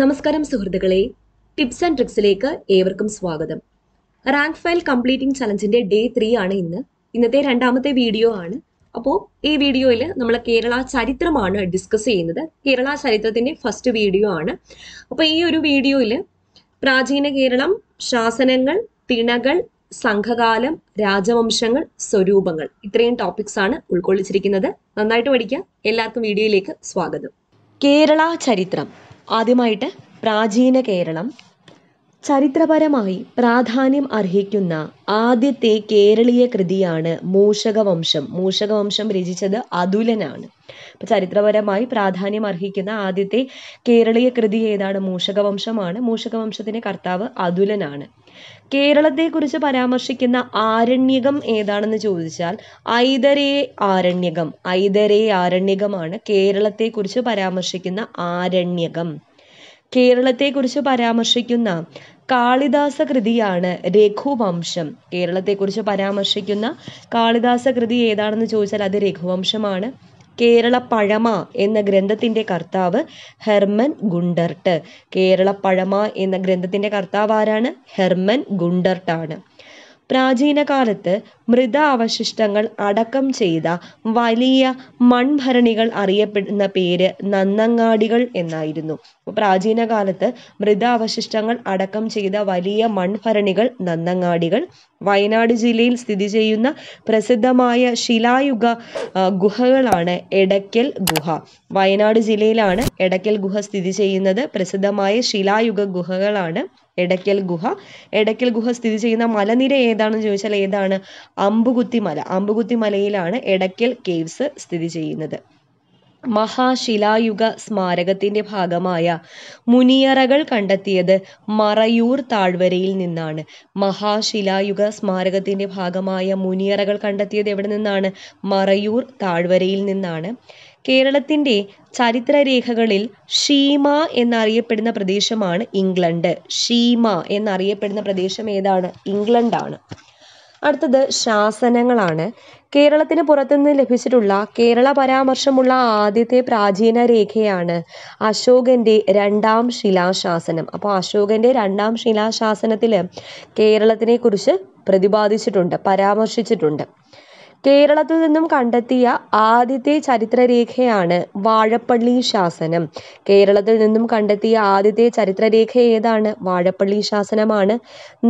നമസ്കാരം സുഹൃത്തുക്കളെ tips and ട്രിക്സിലേക്ക് ഏവർക്കും സ്വാഗതം റാങ്ക് ഫയൽ കംപ്ലീറ്റിംഗ് ചലഞ്ചിന്റെ ഡേ ത്രീ ആണ് ഇന്ന് ഇന്നത്തെ രണ്ടാമത്തെ വീഡിയോ ആണ് അപ്പോൾ ഈ വീഡിയോയിൽ നമ്മൾ കേരള ചരിത്രമാണ് ഡിസ്കസ് ചെയ്യുന്നത് കേരള ചരിത്രത്തിന്റെ ഫസ്റ്റ് വീഡിയോ ആണ് അപ്പോൾ ഈ ഒരു വീഡിയോയിൽ പ്രാചീന കേരളം ശാസനങ്ങൾ തിണകൾ സംഘകാലം രാജവംശങ്ങൾ സ്വരൂപങ്ങൾ ഇത്രയും ടോപ്പിക്സ് ആണ് ഉൾക്കൊള്ളിച്ചിരിക്കുന്നത് നന്നായിട്ട് പഠിക്കാം എല്ലാവർക്കും വീഡിയോയിലേക്ക് സ്വാഗതം കേരള ചരിത്രം ആദ്യമായിട്ട് പ്രാചീന കേരളം ചരിത്രപരമായി പ്രാധാന്യം അർഹിക്കുന്ന ആദ്യത്തെ കേരളീയ കൃതിയാണ് മൂഷകവംശം മൂഷകവംശം രചിച്ചത് അതുലനാണ് അപ്പം ചരിത്രപരമായി പ്രാധാന്യം അർഹിക്കുന്ന ആദ്യത്തെ കേരളീയ കൃതി ഏതാണ് മൂഷകവംശമാണ് മൂഷകവംശത്തിന്റെ കർത്താവ് അതുലനാണ് കേരളത്തെക്കുറിച്ച് പരാമർശിക്കുന്ന ആരണ്യകം ഏതാണെന്ന് ചോദിച്ചാൽ ഐതരേ ആരണ്യകം ഐതരേ ആരണ്യകമാണ് കേരളത്തെക്കുറിച്ച് പരാമർശിക്കുന്ന ആരണ്യകം കേരളത്തെക്കുറിച്ച് പരാമർശിക്കുന്ന കാളിദാസ കൃതിയാണ് രഘുവംശം കേരളത്തെക്കുറിച്ച് പരാമർശിക്കുന്ന കാളിദാസ കൃതി ഏതാണെന്ന് ചോദിച്ചാൽ അത് രഘുവംശമാണ് കേരള പഴമ എന്ന ഗ്രന്ഥത്തിൻ്റെ കർത്താവ് ഹെർമൻ ഗുണ്ടർട്ട് കേരള പഴമ എന്ന ഗ്രന്ഥത്തിൻ്റെ കർത്താവ് ആരാണ് ഹെർമൻ ഗുണ്ടർട്ടാണ് പ്രാചീനകാലത്ത് മൃത അവശിഷ്ടങ്ങൾ അടക്കം ചെയ്ത വലിയ മൺഭരണികൾ അറിയപ്പെടുന്ന പേര് നന്നങ്ങാടികൾ എന്നായിരുന്നു പ്രാചീനകാലത്ത് അവശിഷ്ടങ്ങൾ അടക്കം ചെയ്ത വലിയ മൺഭരണികൾ നന്നങ്ങാടികൾ വയനാട് ജില്ലയിൽ സ്ഥിതി ചെയ്യുന്ന പ്രസിദ്ധമായ ശിലായുഗ ഗുഹകളാണ് എടയ്ക്കൽ ഗുഹ വയനാട് ജില്ലയിലാണ് എടയ്ക്കൽ ഗുഹ സ്ഥിതി ചെയ്യുന്നത് പ്രസിദ്ധമായ ശിലായുഗ ഗുഹകളാണ് എടയ്ക്കൽ ഗുഹ എടയ്ക്കൽ ഗുഹ സ്ഥിതി ചെയ്യുന്ന മലനിര ഏതാണെന്ന് ചോദിച്ചാൽ ഏതാണ് അമ്പുകുത്തി മല അമ്പുകുത്തി മലയിലാണ് എടയ്ക്കൽ കേവ്സ് സ്ഥിതി ചെയ്യുന്നത് മഹാശിലായുഗ സ്മാരകത്തിന്റെ ഭാഗമായ മുനിയറകൾ കണ്ടെത്തിയത് മറയൂർ താഴ്വരയിൽ നിന്നാണ് മഹാശിലായുഗ സ്മാരകത്തിന്റെ ഭാഗമായ മുനിയറകൾ കണ്ടെത്തിയത് എവിടെ നിന്നാണ് മറയൂർ താഴ്വരയിൽ നിന്നാണ് കേരളത്തിൻ്റെ ചരിത്രരേഖകളിൽ ഷീമ എന്നറിയപ്പെടുന്ന പ്രദേശമാണ് ഇംഗ്ലണ്ട് ഷീമ എന്നറിയപ്പെടുന്ന പ്രദേശം ഏതാണ് ഇംഗ്ലണ്ടാണ് അടുത്തത് ശാസനങ്ങളാണ് കേരളത്തിന് പുറത്തുനിന്ന് ലഭിച്ചിട്ടുള്ള കേരള പരാമർശമുള്ള ആദ്യത്തെ പ്രാചീന രേഖയാണ് അശോകൻ്റെ രണ്ടാം ശിലാശാസനം അപ്പോൾ അശോകൻ്റെ രണ്ടാം ശിലാശാസനത്തിൽ കേരളത്തിനെക്കുറിച്ച് പ്രതിപാദിച്ചിട്ടുണ്ട് പരാമർശിച്ചിട്ടുണ്ട് കേരളത്തിൽ നിന്നും കണ്ടെത്തിയ ആദ്യത്തെ ചരിത്രരേഖയാണ് വാഴപ്പള്ളി ശാസനം കേരളത്തിൽ നിന്നും കണ്ടെത്തിയ ആദ്യത്തെ ചരിത്രരേഖ ഏതാണ് വാഴപ്പള്ളി ശാസനമാണ്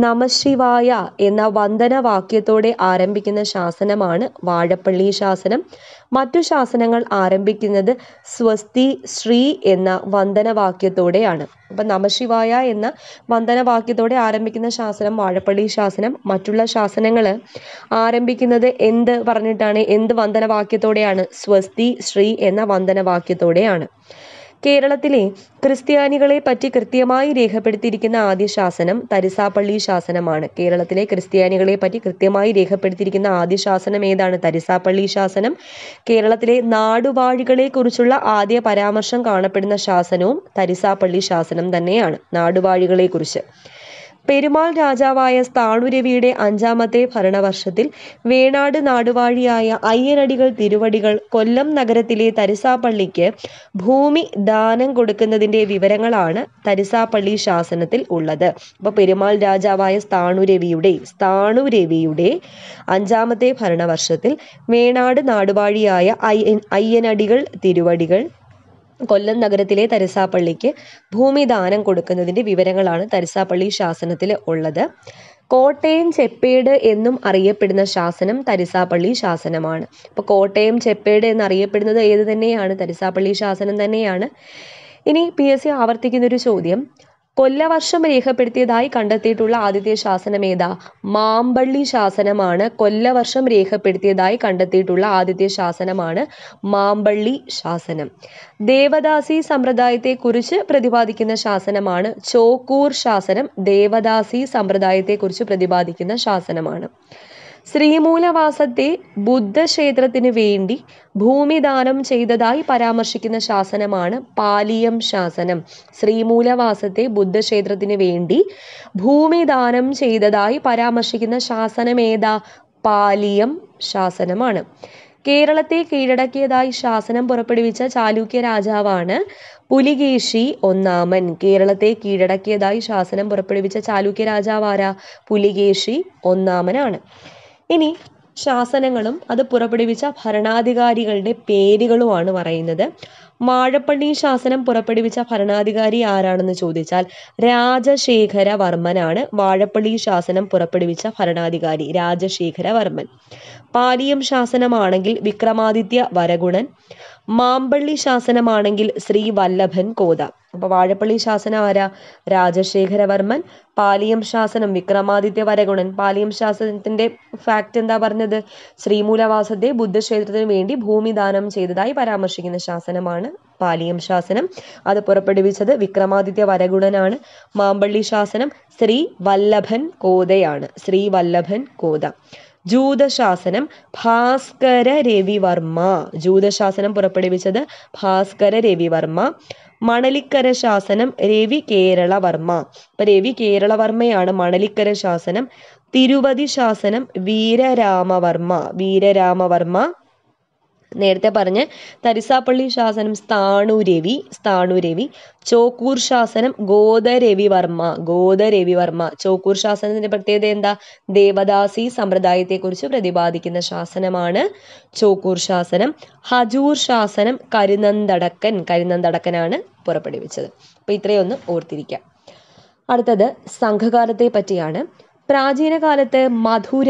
നമശിവായ എന്ന വന്ദനവാക്യത്തോടെ ആരംഭിക്കുന്ന ശാസനമാണ് വാഴപ്പള്ളി ശാസനം മറ്റു ശാസനങ്ങൾ ആരംഭിക്കുന്നത് സ്വസ്തി ശ്രീ എന്ന വന്ദനവാക്യത്തോടെയാണ് അപ്പൊ നമശിവായ എന്ന വന്ദനവാക്യത്തോടെ ആരംഭിക്കുന്ന ശാസനം വാഴപ്പള്ളി ശാസനം മറ്റുള്ള ശാസനങ്ങൾ ആരംഭിക്കുന്നത് എന്ത് പറഞ്ഞിട്ടാണ് എന്ത് വന്ദനവാക്യത്തോടെയാണ് സ്വസ്തി ശ്രീ എന്ന വന്ദനവാക്യത്തോടെയാണ് കേരളത്തിലെ ക്രിസ്ത്യാനികളെ പറ്റി കൃത്യമായി രേഖപ്പെടുത്തിയിരിക്കുന്ന ആദ്യ ശാസനം തരിസാപ്പള്ളി ശാസനമാണ് കേരളത്തിലെ ക്രിസ്ത്യാനികളെ പറ്റി കൃത്യമായി രേഖപ്പെടുത്തിയിരിക്കുന്ന ആദ്യ ശാസനം ഏതാണ് തരിസാപ്പള്ളി ശാസനം കേരളത്തിലെ നാടുവാഴികളെ കുറിച്ചുള്ള ആദ്യ പരാമർശം കാണപ്പെടുന്ന ശാസനവും തരിസാപ്പള്ളി ശാസനം തന്നെയാണ് നാടുവാഴികളെ കുറിച്ച് പെരുമാൾ രാജാവായ സ്ഥാണുരവിയുടെ അഞ്ചാമത്തെ ഭരണവർഷത്തിൽ വേണാട് നാടുവാഴിയായ അയ്യരടികൾ തിരുവടികൾ കൊല്ലം നഗരത്തിലെ തരിസാപ്പള്ളിക്ക് ഭൂമി ദാനം കൊടുക്കുന്നതിൻ്റെ വിവരങ്ങളാണ് തരിസാപ്പള്ളി ശാസനത്തിൽ ഉള്ളത് അപ്പൊ പെരുമാൾ രാജാവായ സ്ഥാണുരവിയുടെ സ്ഥാണുരവിയുടെ അഞ്ചാമത്തെ ഭരണവർഷത്തിൽ വേണാട് നാടുവാഴിയായ അയ്യനടികൾ തിരുവടികൾ കൊല്ലം നഗരത്തിലെ തരിസാപ്പള്ളിക്ക് ഭൂമിദാനം കൊടുക്കുന്നതിൻ്റെ വിവരങ്ങളാണ് തരിസാപ്പള്ളി ശാസനത്തിൽ ഉള്ളത് കോട്ടയം ചെപ്പേട് എന്നും അറിയപ്പെടുന്ന ശാസനം തരിസാപ്പള്ളി ശാസനമാണ് അപ്പോൾ കോട്ടയം ചെപ്പേട് എന്നറിയപ്പെടുന്നത് ഏത് തന്നെയാണ് തരിസാപ്പള്ളി ശാസനം തന്നെയാണ് ഇനി പി എസ് സി ചോദ്യം കൊല്ലവർഷം രേഖപ്പെടുത്തിയതായി കണ്ടെത്തിയിട്ടുള്ള ആദ്യത്തെ ശാസനം ഏതാ മാമ്പള്ളി ശാസനമാണ് കൊല്ലവർഷം രേഖപ്പെടുത്തിയതായി കണ്ടെത്തിയിട്ടുള്ള ആദ്യത്തെ ശാസനമാണ് മാമ്പള്ളി ശാസനം ദേവദാസി സമ്പ്രദായത്തെക്കുറിച്ച് പ്രതിപാദിക്കുന്ന ശാസനമാണ് ചോക്കൂർ ശാസനം ദേവദാസി സമ്പ്രദായത്തെക്കുറിച്ച് പ്രതിപാദിക്കുന്ന ശാസനമാണ് ശ്രീമൂലവാസത്തെ ബുദ്ധക്ഷേത്രത്തിനു വേണ്ടി ഭൂമിദാനം ചെയ്തതായി പരാമർശിക്കുന്ന ശാസനമാണ് പാലിയം ശാസനം ശ്രീമൂലവാസത്തെ ബുദ്ധക്ഷേത്രത്തിനു വേണ്ടി ഭൂമിദാനം ചെയ്തതായി പരാമർശിക്കുന്ന ശാസനം ഏതാ പാലിയം ശാസനമാണ് കേരളത്തെ കീഴടക്കിയതായി ശാസനം പുറപ്പെടുവിച്ച ചാലൂക്യ രാജാവാണ് പുലികേശി ഒന്നാമൻ കേരളത്തെ കീഴടക്കിയതായി ശാസനം പുറപ്പെടുവിച്ച ചാലൂക്യ രാജാവാരാ പുലികേശി ഒന്നാമനാണ് ഇനി ശാസനങ്ങളും അത് പുറപ്പെടുവിച്ച ഭരണാധികാരികളുടെ പേരുകളുമാണ് പറയുന്നത് മാഴപ്പള്ളി ശാസനം പുറപ്പെടുവിച്ച ഭരണാധികാരി ആരാണെന്ന് ചോദിച്ചാൽ രാജശേഖര വർമ്മനാണ് വാഴപ്പള്ളി ശാസനം പുറപ്പെടുവിച്ച ഭരണാധികാരി രാജശേഖര വർമ്മൻ പാലിയം ശാസനമാണെങ്കിൽ വിക്രമാദിത്യ വരഗുണൻ മാമ്പള്ളി ശാസനമാണെങ്കിൽ ശ്രീ വല്ലഭൻ കോത അപ്പൊ വാഴപ്പള്ളി ശാസനം ആരാ രാജശേഖരവർമ്മൻ പാലിയം ശാസനം വിക്രമാദിത്യ വരഗുണൻ പാലിയം ശാസനത്തിന്റെ ഫാക്ട് എന്താ പറഞ്ഞത് ശ്രീമൂലവാസത്തെ ബുദ്ധക്ഷേത്രത്തിന് വേണ്ടി ഭൂമി ദാനം ചെയ്തതായി പരാമർശിക്കുന്ന ശാസനമാണ് പാലിയം ശാസനം അത് പുറപ്പെടുവിച്ചത് വിക്രമാദിത്യ വരഗുണനാണ് മാമ്പള്ളി ശാസനം ശ്രീ വല്ലഭൻ കോതയാണ് ശ്രീ വല്ലഭൻ കോത ജൂതശാസനം ഭാസ്കര രവിവർമ്മ ജൂതശാസനം പുറപ്പെടുവിച്ചത് ഭാസ്കര രവിവർമ്മ മണലിക്കര ശാസനം രവി കേരളവർമ്മ അപ്പൊ രവി കേരളവർമ്മയാണ് മണലിക്കര ശാസനം തിരുവതി ശാസനം വീരരാമവർമ്മ വീരരാമവർമ്മ നേരത്തെ പറഞ്ഞ തരിസാപ്പള്ളി ശാസനം സ്ഥാണുരവി സ്ഥാണുരവി ചോക്കൂർ ശാസനം ഗോദരവി വർമ്മ ഗോദരവി വർമ്മ ചോക്കൂർ ശാസനത്തിന്റെ പ്രത്യേകത എന്താ ദേവദാസി സമ്പ്രദായത്തെക്കുറിച്ച് പ്രതിപാദിക്കുന്ന ശാസനമാണ് ചോക്കൂർ ശാസനം ഹജൂർ ശാസനം കരുനന്തടക്കൻ കരുനന്തടക്കനാണ് പുറപ്പെടുവിച്ചത് അപ്പൊ ഇത്രയൊന്ന് ഓർത്തിരിക്കാം അടുത്തത് സംഘകാലത്തെ പറ്റിയാണ് പ്രാചീന കാലത്ത് മധുര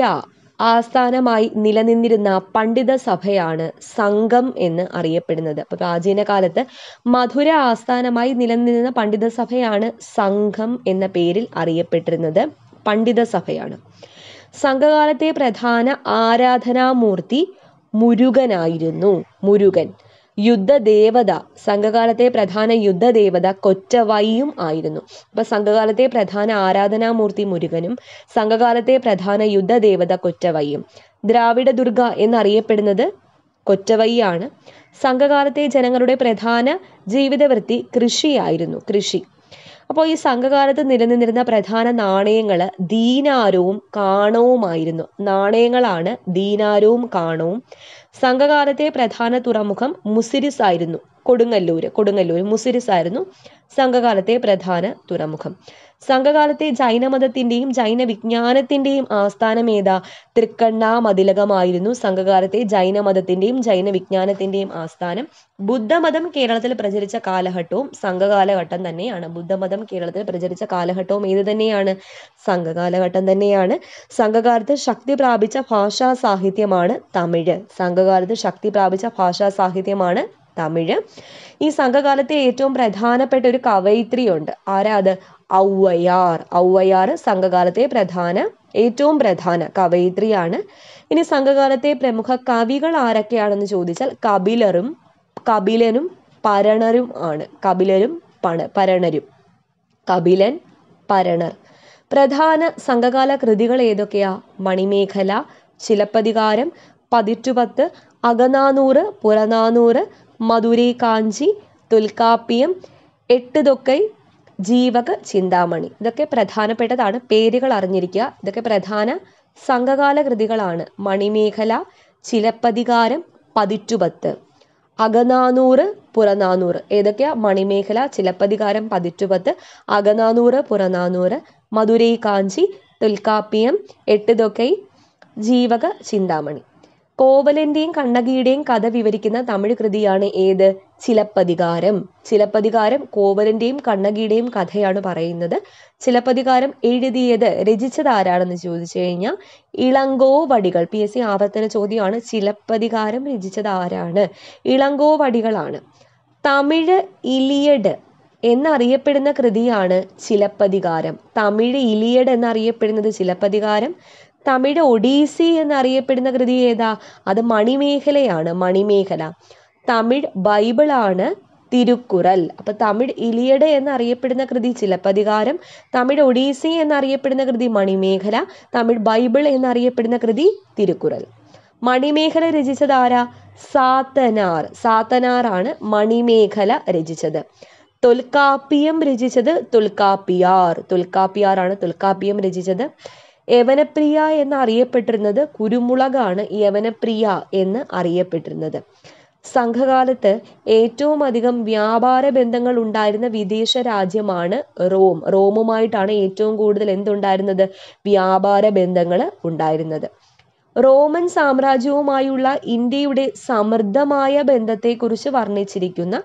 ആസ്ഥാനമായി നിലനിന്നിരുന്ന പണ്ഡിത സഭയാണ് സംഘം എന്ന് അറിയപ്പെടുന്നത് അപ്പോൾ പ്രാചീന കാലത്ത് മധുര ആസ്ഥാനമായി നിലനിന്നിരുന്ന പണ്ഡിത സഭയാണ് സംഘം എന്ന പേരിൽ അറിയപ്പെട്ടിരുന്നത് പണ്ഡിത സഭയാണ് സംഘകാലത്തെ പ്രധാന ആരാധനാമൂർത്തി മുരുകനായിരുന്നു മുരുകൻ യുദ്ധദേവത സംഘകാലത്തെ പ്രധാന യുദ്ധദേവത കൊറ്റവൈയും ആയിരുന്നു അപ്പൊ സംഘകാലത്തെ പ്രധാന ആരാധനാമൂർത്തി മുരുകനും സംഘകാലത്തെ പ്രധാന യുദ്ധദേവത കൊറ്റവൈയും ദ്രാവിഡ ദുർഗ എന്നറിയപ്പെടുന്നത് കൊറ്റവൈയാണ് സംഘകാലത്തെ ജനങ്ങളുടെ പ്രധാന ജീവിതവൃത്തി കൃഷിയായിരുന്നു കൃഷി അപ്പോൾ ഈ സംഘകാലത്ത് നിലനിന്നിരുന്ന പ്രധാന നാണയങ്ങൾ ദീനാരവും കാണവുമായിരുന്നു നാണയങ്ങളാണ് ദീനാരവും കാണവും സംഘകാലത്തെ പ്രധാന തുറമുഖം മുസിരിസ് ആയിരുന്നു കൊടുങ്ങല്ലൂർ കൊടുങ്ങല്ലൂർ മുസിരിസ് ആയിരുന്നു സംഘകാലത്തെ പ്രധാന തുറമുഖം സംഘകാലത്തെ ജൈനമതത്തിന്റെയും ജൈന വിജ്ഞാനത്തിന്റെയും ആസ്ഥാനമേത തൃക്കണ്ണാമതിലകമായിരുന്നു സംഘകാലത്തെ ജൈനമതത്തിന്റെയും ജൈന വിജ്ഞാനത്തിന്റെയും ആസ്ഥാനം ബുദ്ധമതം കേരളത്തിൽ പ്രചരിച്ച കാലഘട്ടവും സംഘകാലഘട്ടം തന്നെയാണ് ബുദ്ധമതം കേരളത്തിൽ പ്രചരിച്ച കാലഘട്ടവും ഏത് തന്നെയാണ് സംഘകാലഘട്ടം തന്നെയാണ് സംഘകാലത്ത് ശക്തി പ്രാപിച്ച ഭാഷാ സാഹിത്യമാണ് തമിഴ് സംഘകാലത്ത് ശക്തി പ്രാപിച്ച ഭാഷാ സാഹിത്യമാണ് തമിഴ് ഈ സംഘകാലത്തെ ഏറ്റവും പ്രധാനപ്പെട്ട ഒരു കവയിത്രിയുണ്ട് ആരാ അത് ഔവയാർ ഔവയാർ സംഘകാലത്തെ പ്രധാന ഏറ്റവും പ്രധാന കവയിത്രിയാണ് ഇനി സംഘകാലത്തെ പ്രമുഖ കവികൾ ആരൊക്കെയാണെന്ന് ചോദിച്ചാൽ കപിലറും കപിലനും പരണരും ആണ് കപിലരും പണ പരണരും കപിലൻ പരണർ പ്രധാന സംഘകാല കൃതികൾ ഏതൊക്കെയാ മണിമേഖല ചിലപ്പതികാരം പതിറ്റുപത്ത് അകനാനൂറ് പുറനാനൂറ് മധുരൈ കാഞ്ചി തൊൽക്കാപ്പിയം എട്ടുതൊക്കൈ ജീവക ചിന്താമണി ഇതൊക്കെ പ്രധാനപ്പെട്ടതാണ് പേരുകൾ അറിഞ്ഞിരിക്കുക ഇതൊക്കെ പ്രധാന സംഘകാല കൃതികളാണ് മണിമേഖല ചിലപ്പതികാരം പതിറ്റുപത്ത് അകനാനൂറ് പുറനാനൂറ് ഏതൊക്കെയാ മണിമേഖല ചിലപ്പതികാരം പതിറ്റുപത്ത് അകനാനൂറ് പുറനാനൂറ് മധുരൈ കാഞ്ചി തുൽക്കാപ്പിയം എട്ടുതൊക്കൈ ജീവക ചിന്താമണി കോവലന്റെയും കണ്ണകിയുടെയും കഥ വിവരിക്കുന്ന തമിഴ് കൃതിയാണ് ഏത് ചിലപ്പതികാരം ചിലപ്പതികാരം കോവലന്റെയും കണ്ണകിയുടെയും കഥയാണ് പറയുന്നത് ചിലപ്പതികാരം എഴുതിയത് രചിച്ചത് ആരാണെന്ന് ചോദിച്ചു കഴിഞ്ഞാൽ Ilango Adigal P S C ആവർത്തന ചോദ്യമാണ് ചിലപ്പതികാരം രചിച്ചത് ആരാണ് ഇളങ്കോ വടികളാണ് തമിഴ് ഇലിയഡ് എന്നറിയപ്പെടുന്ന കൃതിയാണ് ചിലപ്പതികാരം തമിഴ് ഇലിയഡ് എന്നറിയപ്പെടുന്നത് ചിലപ്പതികാരം തമിഴ് ഒഡീസി എന്നറിയപ്പെടുന്ന കൃതി ഏതാ അത് മണിമേഖലയാണ് മണിമേഖല തമിഴ് ബൈബിളാണ് തിരുക്കുറൽ അപ്പൊ തമിഴ് ഇലിയഡ് എന്നറിയപ്പെടുന്ന കൃതി ചിലപ്പതികാരം തമിഴ് ഒഡീസി എന്നറിയപ്പെടുന്ന കൃതി മണിമേഖല തമിഴ് ബൈബിൾ എന്നറിയപ്പെടുന്ന കൃതി തിരുക്കുറൽ മണിമേഖല രചിച്ചതാരാ സാത്തനാർ സാത്തനാറാണ് മണിമേഖല രചിച്ചത് തൊൽക്കാപ്പിയം രചിച്ചത് തുൽക്കാപ്പിയാർ തുൽക്കാപ്പിയാറാണ് തുൽക്കാപ്പിയം രചിച്ചത് യവനപ്രിയ അറിയപ്പെട്ടിരുന്നത് കുരുമുളകാണ് യവനപ്രിയ എന്ന് അറിയപ്പെട്ടിരുന്നത് സംഘകാലത്ത് ഏറ്റവും അധികം വ്യാപാര ബന്ധങ്ങൾ ഉണ്ടായിരുന്ന വിദേശ രാജ്യമാണ് റോം റോമുമായിട്ടാണ് ഏറ്റവും കൂടുതൽ എന്തുണ്ടായിരുന്നത് വ്യാപാര ബന്ധങ്ങൾ ഉണ്ടായിരുന്നത് റോമൻ സാമ്രാജ്യവുമായുള്ള ഇന്ത്യയുടെ സമൃദ്ധമായ ബന്ധത്തെക്കുറിച്ച് വർണ്ണിച്ചിരിക്കുന്ന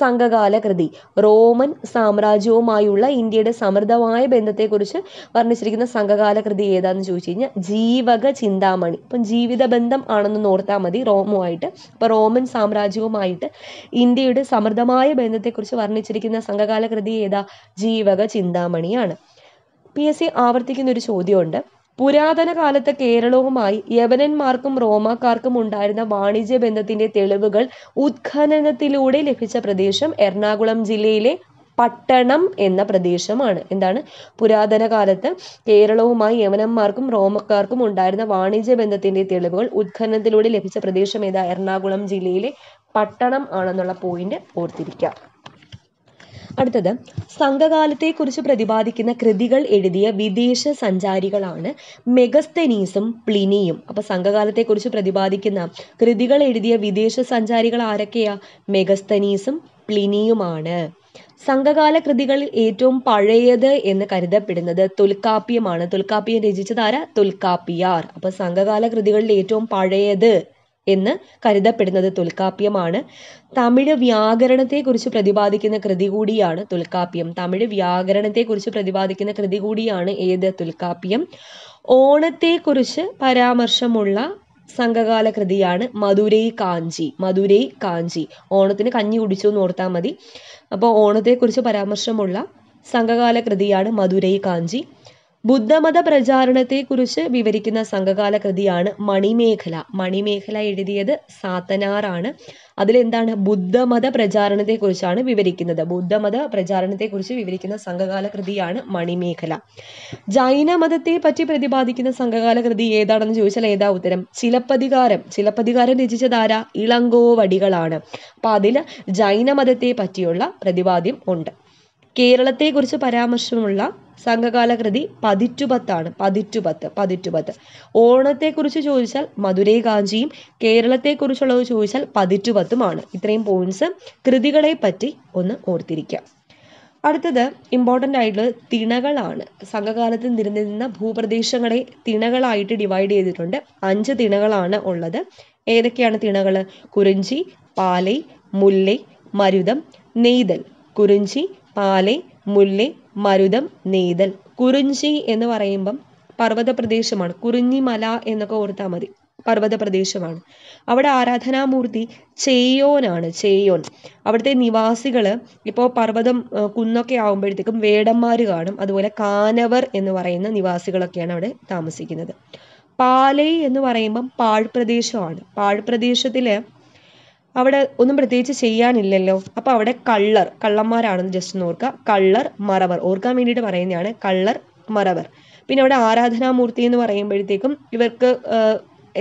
സംഘകാല കൃതി റോമൻ സാമ്രാജ്യവുമായുള്ള ഇന്ത്യയുടെ സമൃദ്ധമായ ബന്ധത്തെക്കുറിച്ച് വർണ്ണിച്ചിരിക്കുന്ന സംഘകാല കൃതി ഏതാന്ന് ചോദിച്ചു കഴിഞ്ഞാൽ ജീവക ചിന്താമണി ഇപ്പം ജീവിത ബന്ധം ആണെന്ന് നോർത്താൽ മതി റോമുമായിട്ട് അപ്പോൾ റോമൻ സാമ്രാജ്യവുമായിട്ട് ഇന്ത്യയുടെ സമൃദ്ധമായ ബന്ധത്തെക്കുറിച്ച് വർണ്ണിച്ചിരിക്കുന്ന സംഘകാല കൃതി ഏതാ ജീവക ചിന്താമണിയാണ് പി എസ് സി ആവർത്തിക്കുന്ന ഒരു ചോദ്യമുണ്ട് പുരാതന കാലത്തെ കേരളവുമായി യവനന്മാർക്കും റോമാക്കാർക്കും ഉണ്ടായിരുന്ന വാണിജ്യ ബന്ധത്തിന്റെ തെളിവുകൾ ഉത്ഖനനത്തിലൂടെ ലഭിച്ച പ്രദേശം എറണാകുളം ജില്ലയിലെ പട്ടണം എന്ന പ്രദേശമാണ് എന്താണ് പുരാതന കാലത്ത് കേരളവുമായി യവനന്മാർക്കും റോമക്കാർക്കും ഉണ്ടായിരുന്ന വാണിജ്യ ബന്ധത്തിന്റെ തെളിവുകൾ ഉത്ഖനനത്തിലൂടെ ലഭിച്ച പ്രദേശം ഏതാ എറണാകുളം ജില്ലയിലെ പട്ടണം ആണെന്നുള്ള പോയിന്റ് ഓർത്തിരിക്കുക അടുത്തത് സംഘകാലത്തെക്കുറിച്ച് പ്രതിപാദിക്കുന്ന കൃതികൾ എഴുതിയ വിദേശ സഞ്ചാരികളാണ് മെഗസ്തനീസും പ്ലിനിയും അപ്പോൾ സംഘകാലത്തെക്കുറിച്ച് പ്രതിപാദിക്കുന്ന കൃതികൾ എഴുതിയ വിദേശ സഞ്ചാരികൾ ആരൊക്കെയാ മെഗസ്തനീസും പ്ലിനിയുമാണ് സംഘകാല കൃതികളിൽ ഏറ്റവും പഴയത് എന്ന് കരുതപ്പെടുന്നത് തൊൽക്കാപ്യമാണ് തൊൽക്കാപ്യം രചിച്ചതാരാ തുൽക്കാപ്പിയാർ അപ്പോൾ സംഘകാല കൃതികളിൽ ഏറ്റവും പഴയത് എന്ന് കരുതപ്പെടുന്നത് തൊൽക്കാപ്യമാണ് തമിഴ് വ്യാകരണത്തെക്കുറിച്ച് പ്രതിപാദിക്കുന്ന കൃതി കൂടിയാണ് തൊൽക്കാപ്യം തമിഴ് വ്യാകരണത്തെക്കുറിച്ച് പ്രതിപാദിക്കുന്ന കൃതി കൂടിയാണ് ഏത് തൊൽക്കാപ്യം ഓണത്തെക്കുറിച്ച് പരാമർശമുള്ള സംഘകാല കൃതിയാണ് മധുരൈ കാഞ്ചി മധുരൈ കാഞ്ചി ഓണത്തിന് കഞ്ഞി കുടിച്ചു എന്ന് ഓർത്താൽ മതി അപ്പോൾ ഓണത്തെക്കുറിച്ച് പരാമർശമുള്ള സംഘകാല കൃതിയാണ് മധുരൈ കാഞ്ചി ബുദ്ധമത പ്രചാരണത്തെക്കുറിച്ച് വിവരിക്കുന്ന സംഘകാല കൃതിയാണ് മണിമേഖല മണിമേഖല എഴുതിയത് സാത്തനാറാണ് അതിലെന്താണ് ബുദ്ധമത പ്രചാരണത്തെക്കുറിച്ചാണ് വിവരിക്കുന്നത് ബുദ്ധമത പ്രചാരണത്തെക്കുറിച്ച് വിവരിക്കുന്ന സംഘകാല കൃതിയാണ് മണിമേഖല ജൈനമതത്തെ പറ്റി പ്രതിപാദിക്കുന്ന സംഘകാല കൃതി ഏതാണെന്ന് ചോദിച്ചാൽ ഏതാ ഉത്തരം ചിലപ്പതികാരം ചിലപ്പതികാരം രചിച്ചതാര ഇളങ്കോവടികളാണ് അപ്പം അതിൽ ജൈനമതത്തെ പറ്റിയുള്ള പ്രതിപാദ്യം ഉണ്ട് കേരളത്തെക്കുറിച്ച് പരാമർശമുള്ള സംഘകാല കൃതി പതിറ്റുപത്താണ് പതിറ്റുപത്ത് പതിറ്റുപത്ത് ഓണത്തെക്കുറിച്ച് ചോദിച്ചാൽ മധുരൈ കാഞ്ചിയും കേരളത്തെക്കുറിച്ചുള്ളത് ചോദിച്ചാൽ പതിറ്റുപത്തുമാണ് ഇത്രയും പോയിന്റ്സ് കൃതികളെ പറ്റി ഒന്ന് ഓർത്തിരിക്കാം അടുത്തത് ഇമ്പോർട്ടൻ്റ് ആയിട്ടുള്ള തിണകളാണ് സംഘകാലത്ത് നിലനിന്ന ഭൂപ്രദേശങ്ങളെ തിണകളായിട്ട് ഡിവൈഡ് ചെയ്തിട്ടുണ്ട് അഞ്ച് തിണകളാണ് ഉള്ളത് ഏതൊക്കെയാണ് തിണകൾ കുറിഞ്ചി പാലൈ മുല്ലൈ മരുതം നെയ്തൽ കുറിഞ്ചി പാലെ മുല്ലെ മരുതം നെയ്തൽ കുറിഞ്ചി എന്ന് പറയുമ്പം പർവ്വത പ്രദേശമാണ് കുറിഞ്ഞി മല എന്നൊക്കെ ഓർത്താൽ മതി പർവ്വത പ്രദേശമാണ് അവിടെ ആരാധനാമൂർത്തി ചെയ്യോനാണ് ചെയ്യോൻ അവിടുത്തെ നിവാസികൾ ഇപ്പോൾ പർവ്വതം കുന്നൊക്കെ ആകുമ്പോഴത്തേക്കും വേടന്മാർ കാണും അതുപോലെ കാനവർ എന്ന് പറയുന്ന നിവാസികളൊക്കെയാണ് അവിടെ താമസിക്കുന്നത് പാലൈ എന്ന് പറയുമ്പം പാഴ് പ്രദേശത്തിലെ അവിടെ ഒന്നും പ്രത്യേകിച്ച് ചെയ്യാനില്ലല്ലോ അപ്പോൾ അവിടെ കള്ളർ കള്ളന്മാരാണെന്ന് ജസ്റ്റ് ഒന്ന് ഓർക്കുക കള്ളർ മറവർ ഓർക്കാൻ വേണ്ടിയിട്ട് പറയുന്നതാണ് കള്ളർ മറവർ പിന്നെ അവിടെ ആരാധനാമൂർത്തി എന്ന് പറയുമ്പോഴത്തേക്കും ഇവർക്ക്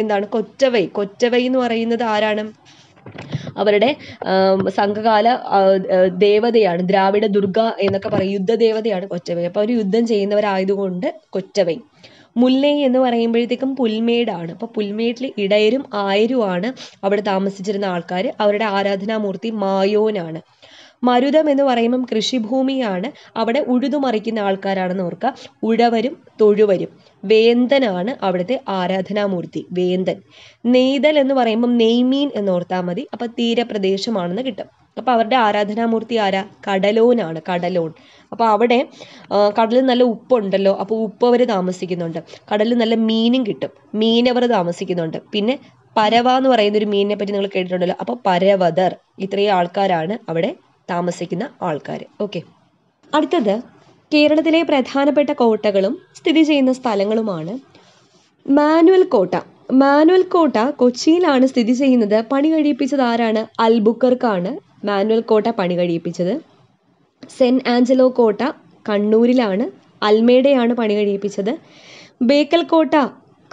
എന്താണ് കൊറ്റവൈ കൊറ്റവൈ എന്ന് പറയുന്നത് ആരാണ് അവരുടെ സംഘകാല ദേവതയാണ് ദ്രാവിഡ ദുർഗ എന്നൊക്കെ പറയും യുദ്ധ ദേവതയാണ് കൊറ്റവൈ അപ്പോൾ അവർ യുദ്ധം ചെയ്യുന്നവരായതുകൊണ്ട് കൊറ്റവൈ മുല്ലൈ എന്ന് പറയുമ്പോഴത്തേക്കും പുൽമേടാണ് അപ്പോൾ പുൽമേട്ടിൽ ഇടയരും ആയരുമാണ് അവിടെ താമസിച്ചിരുന്ന ആൾക്കാർ അവരുടെ ആരാധനാമൂർത്തി മായോനാണ് മരുതം എന്ന് പറയുമ്പം കൃഷിഭൂമിയാണ് അവിടെ ഉഴുതുമറിക്കുന്ന ആൾക്കാരാണെന്ന് ഓർക്കുക ഉഴവരും തൊഴുവരും വേന്തനാണ് അവിടുത്തെ ആരാധനാമൂർത്തി വേന്തൻ നെയ്തൽ എന്ന് പറയുമ്പം നെയ്മീൻ എന്ന് ഓർത്താൽ മതി അപ്പൊ തീരപ്രദേശമാണെന്ന് കിട്ടും അപ്പോൾ അവരുടെ ആരാധനാമൂർത്തി ആരാ കടലോനാണ് കടലോൺ അപ്പോൾ അവിടെ കടലിൽ നല്ല ഉപ്പുണ്ടല്ലോ അപ്പോൾ ഉപ്പവർ താമസിക്കുന്നുണ്ട് കടലിൽ നല്ല മീനും കിട്ടും മീനവർ താമസിക്കുന്നുണ്ട് പിന്നെ പരവ എന്ന് പറയുന്ന ഒരു മീനിനെ പറ്റി നിങ്ങൾ കേട്ടിട്ടുണ്ടല്ലോ അപ്പോൾ പരവതർ ഇത്രയും ആൾക്കാരാണ് അവിടെ താമസിക്കുന്ന ആൾക്കാർ ഓക്കെ അടുത്തത് കേരളത്തിലെ പ്രധാനപ്പെട്ട കോട്ടകളും സ്ഥിതി ചെയ്യുന്ന സ്ഥലങ്ങളുമാണ് മാനുവൽ കോട്ട മാനുവൽ കോട്ട കൊച്ചിയിലാണ് സ്ഥിതി ചെയ്യുന്നത് പണി കഴിപ്പിച്ചത് ആരാണ് അൽബുക്കർക്കാണ് മാനുവൽ കോട്ട പണി കഴിപ്പിച്ചത് സെൻറ്റ് ആഞ്ചലോ കോട്ട കണ്ണൂരിലാണ് അൽമേഡയാണ് പണി കഴിപ്പിച്ചത് ബേക്കൽ കോട്ട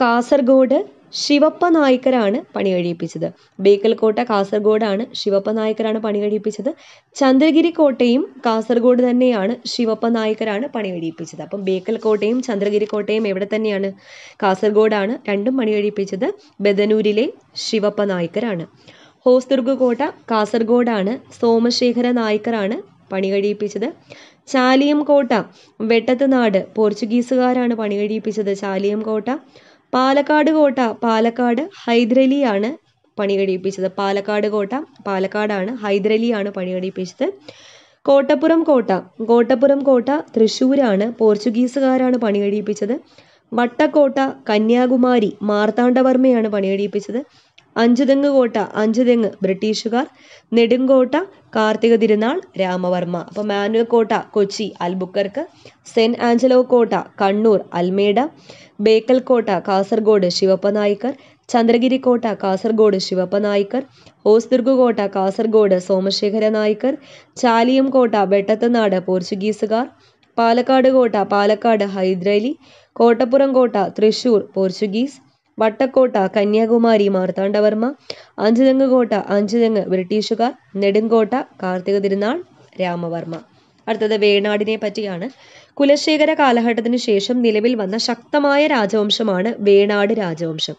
കാസർഗോഡ് ശിവപ്പ നായ്ക്കരാണ് പണി കഴിപ്പിച്ചത് ബേക്കൽ കോട്ട കാസർഗോഡാണ് ശിവപ്പ നായ്ക്കരാണ് പണി കഴിപ്പിച്ചത് ചന്ദ്രഗിരി കോട്ടയും കാസർഗോഡ് തന്നെയാണ് ശിവപ്പ നായ്ക്കരാണ് പണി കഴിപ്പിച്ചത് അപ്പം ബേക്കൽ കോട്ടയും ചന്ദ്രഗിരി കോട്ടയും എവിടെ തന്നെയാണ് കാസർഗോഡാണ് രണ്ടും പണി കഴിപ്പിച്ചത് ബദനൂരിലെ ശിവപ്പ നായ്ക്കരാണ് ഹോസ്ദുർഗ് കോട്ട കാസർഗോഡാണ് സോമശേഖര നായ്ക്കറാണ് പണി കഴിപ്പിച്ചത് ചാലിയം കോട്ട വെട്ടത്തുനാട് പോർച്ചുഗീസുകാരാണ് പണി കഴിപ്പിച്ചത് ചാലിയം കോട്ട പാലക്കാട് കോട്ട പാലക്കാട് ഹൈദരലിയാണ് പണി കഴിപ്പിച്ചത് പാലക്കാട് കോട്ട പാലക്കാടാണ് ഹൈദരലിയാണ് പണി കഴിപ്പിച്ചത് കോട്ടപ്പുറം കോട്ട കോട്ടപ്പുറം കോട്ട തൃശ്ശൂരാണ് പോർച്ചുഗീസുകാരാണ് പണി കഴിപ്പിച്ചത് വട്ടക്കോട്ട കന്യാകുമാരി മാർത്താണ്ഡവർമ്മയാണ് പണി കഴിപ്പിച്ചത് അഞ്ചുതെങ്ങ് കോട്ട അഞ്ചുതെങ്ങ് ബ്രിട്ടീഷുകാർ നെടുങ്കോട്ട കാർത്തിക തിരുനാൾ രാമവർമ്മ അപ്പോൾ മാനുവൽ കോട്ട കൊച്ചി അൽബുക്കർക്ക് സെന്റ് ആഞ്ചലോ കോട്ട കണ്ണൂർ അൽമേഡ ബേക്കൽ കോട്ട കാസർഗോഡ് ശിവപ്പ നായിക്കർ ചന്ദ്രഗിരി കോട്ട കാസർഗോഡ് ശിവപ്പ നായിക്കർ ഹോസ്ദുർഗ് കോട്ട കാസർഗോഡ് സോമശേഖര നായിക്കർ ചാലിയം കോട്ട വെട്ടത്തനാട് പോർച്ചുഗീസുകാർ പാലക്കാട് കോട്ട പാലക്കാട് ഹൈദ്രലി കോട്ടപ്പുറം കോട്ട തൃശൂർ പോർച്ചുഗീസ് വട്ടക്കോട്ട കന്യാകുമാരി മാർത്താണ്ഡവർമ്മ അഞ്ചുതെങ്ങ് കോട്ട അഞ്ചുതെങ്ങ് ബ്രിട്ടീഷുകാർ നെടുങ്കോട്ട കാർത്തിക തിരുനാൾ രാമവർമ്മ അടുത്തത് വേണാടിനെ പറ്റിയാണ് കുലശേഖര കാലഘട്ടത്തിന് ശേഷം നിലവിൽ വന്ന ശക്തമായ രാജവംശമാണ് വേണാട് രാജവംശം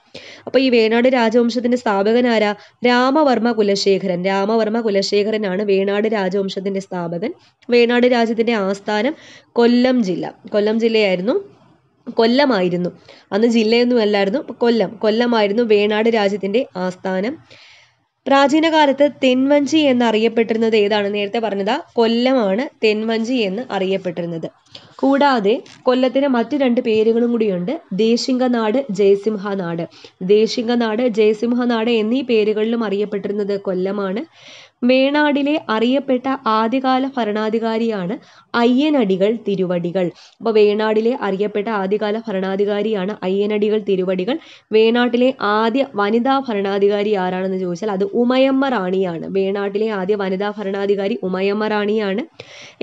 അപ്പോൾ ഈ വേണാട് രാജവംശത്തിന്റെ സ്ഥാപകനാരാ രാമവർമ്മ കുലശേഖരൻ രാമവർമ്മ കുലശേഖരനാണ് വേണാട് രാജവംശത്തിന്റെ സ്ഥാപകൻ വേണാട് രാജ്യത്തിന്റെ ആസ്ഥാനം കൊല്ലം ജില്ല കൊല്ലം ജില്ലയായിരുന്നു കൊല്ലമായിരുന്നു അന്ന് ജില്ലയൊന്നും അല്ലായിരുന്നു കൊല്ലം കൊല്ലമായിരുന്നു വേണാട് രാജ്യത്തിന്റെ ആസ്ഥാനം പ്രാചീന കാലത്ത് തെൻവഞ്ചി അറിയപ്പെട്ടിരുന്നത് ഏതാണ് നേരത്തെ പറഞ്ഞത് കൊല്ലമാണ് തെൻവഞ്ചി എന്ന് അറിയപ്പെട്ടിരുന്നത് കൂടാതെ കൊല്ലത്തിന് മറ്റു രണ്ട് പേരുകളും കൂടിയുണ്ട് ദേശിംഗനാട് ജയസിംഹനാട് ദേശിംഗനാട് ജയസിംഹനാട് എന്നീ പേരുകളിലും അറിയപ്പെട്ടിരുന്നത് കൊല്ലമാണ് വേണാടിലെ അറിയപ്പെട്ട ആദ്യകാല ഭരണാധികാരിയാണ് അയ്യനടികൾ തിരുവടികൾ അപ്പോൾ വേണാടിലെ അറിയപ്പെട്ട ആദ്യകാല ഭരണാധികാരിയാണ് അയ്യനടികൾ തിരുവടികൾ വേണാട്ടിലെ ആദ്യ വനിതാ ഭരണാധികാരി ആരാണെന്ന് ചോദിച്ചാൽ അത് ഉമയമ്മ റാണിയാണ് വേണാട്ടിലെ ആദ്യ വനിതാ ഭരണാധികാരി ഉമയമ്മ റാണിയാണ്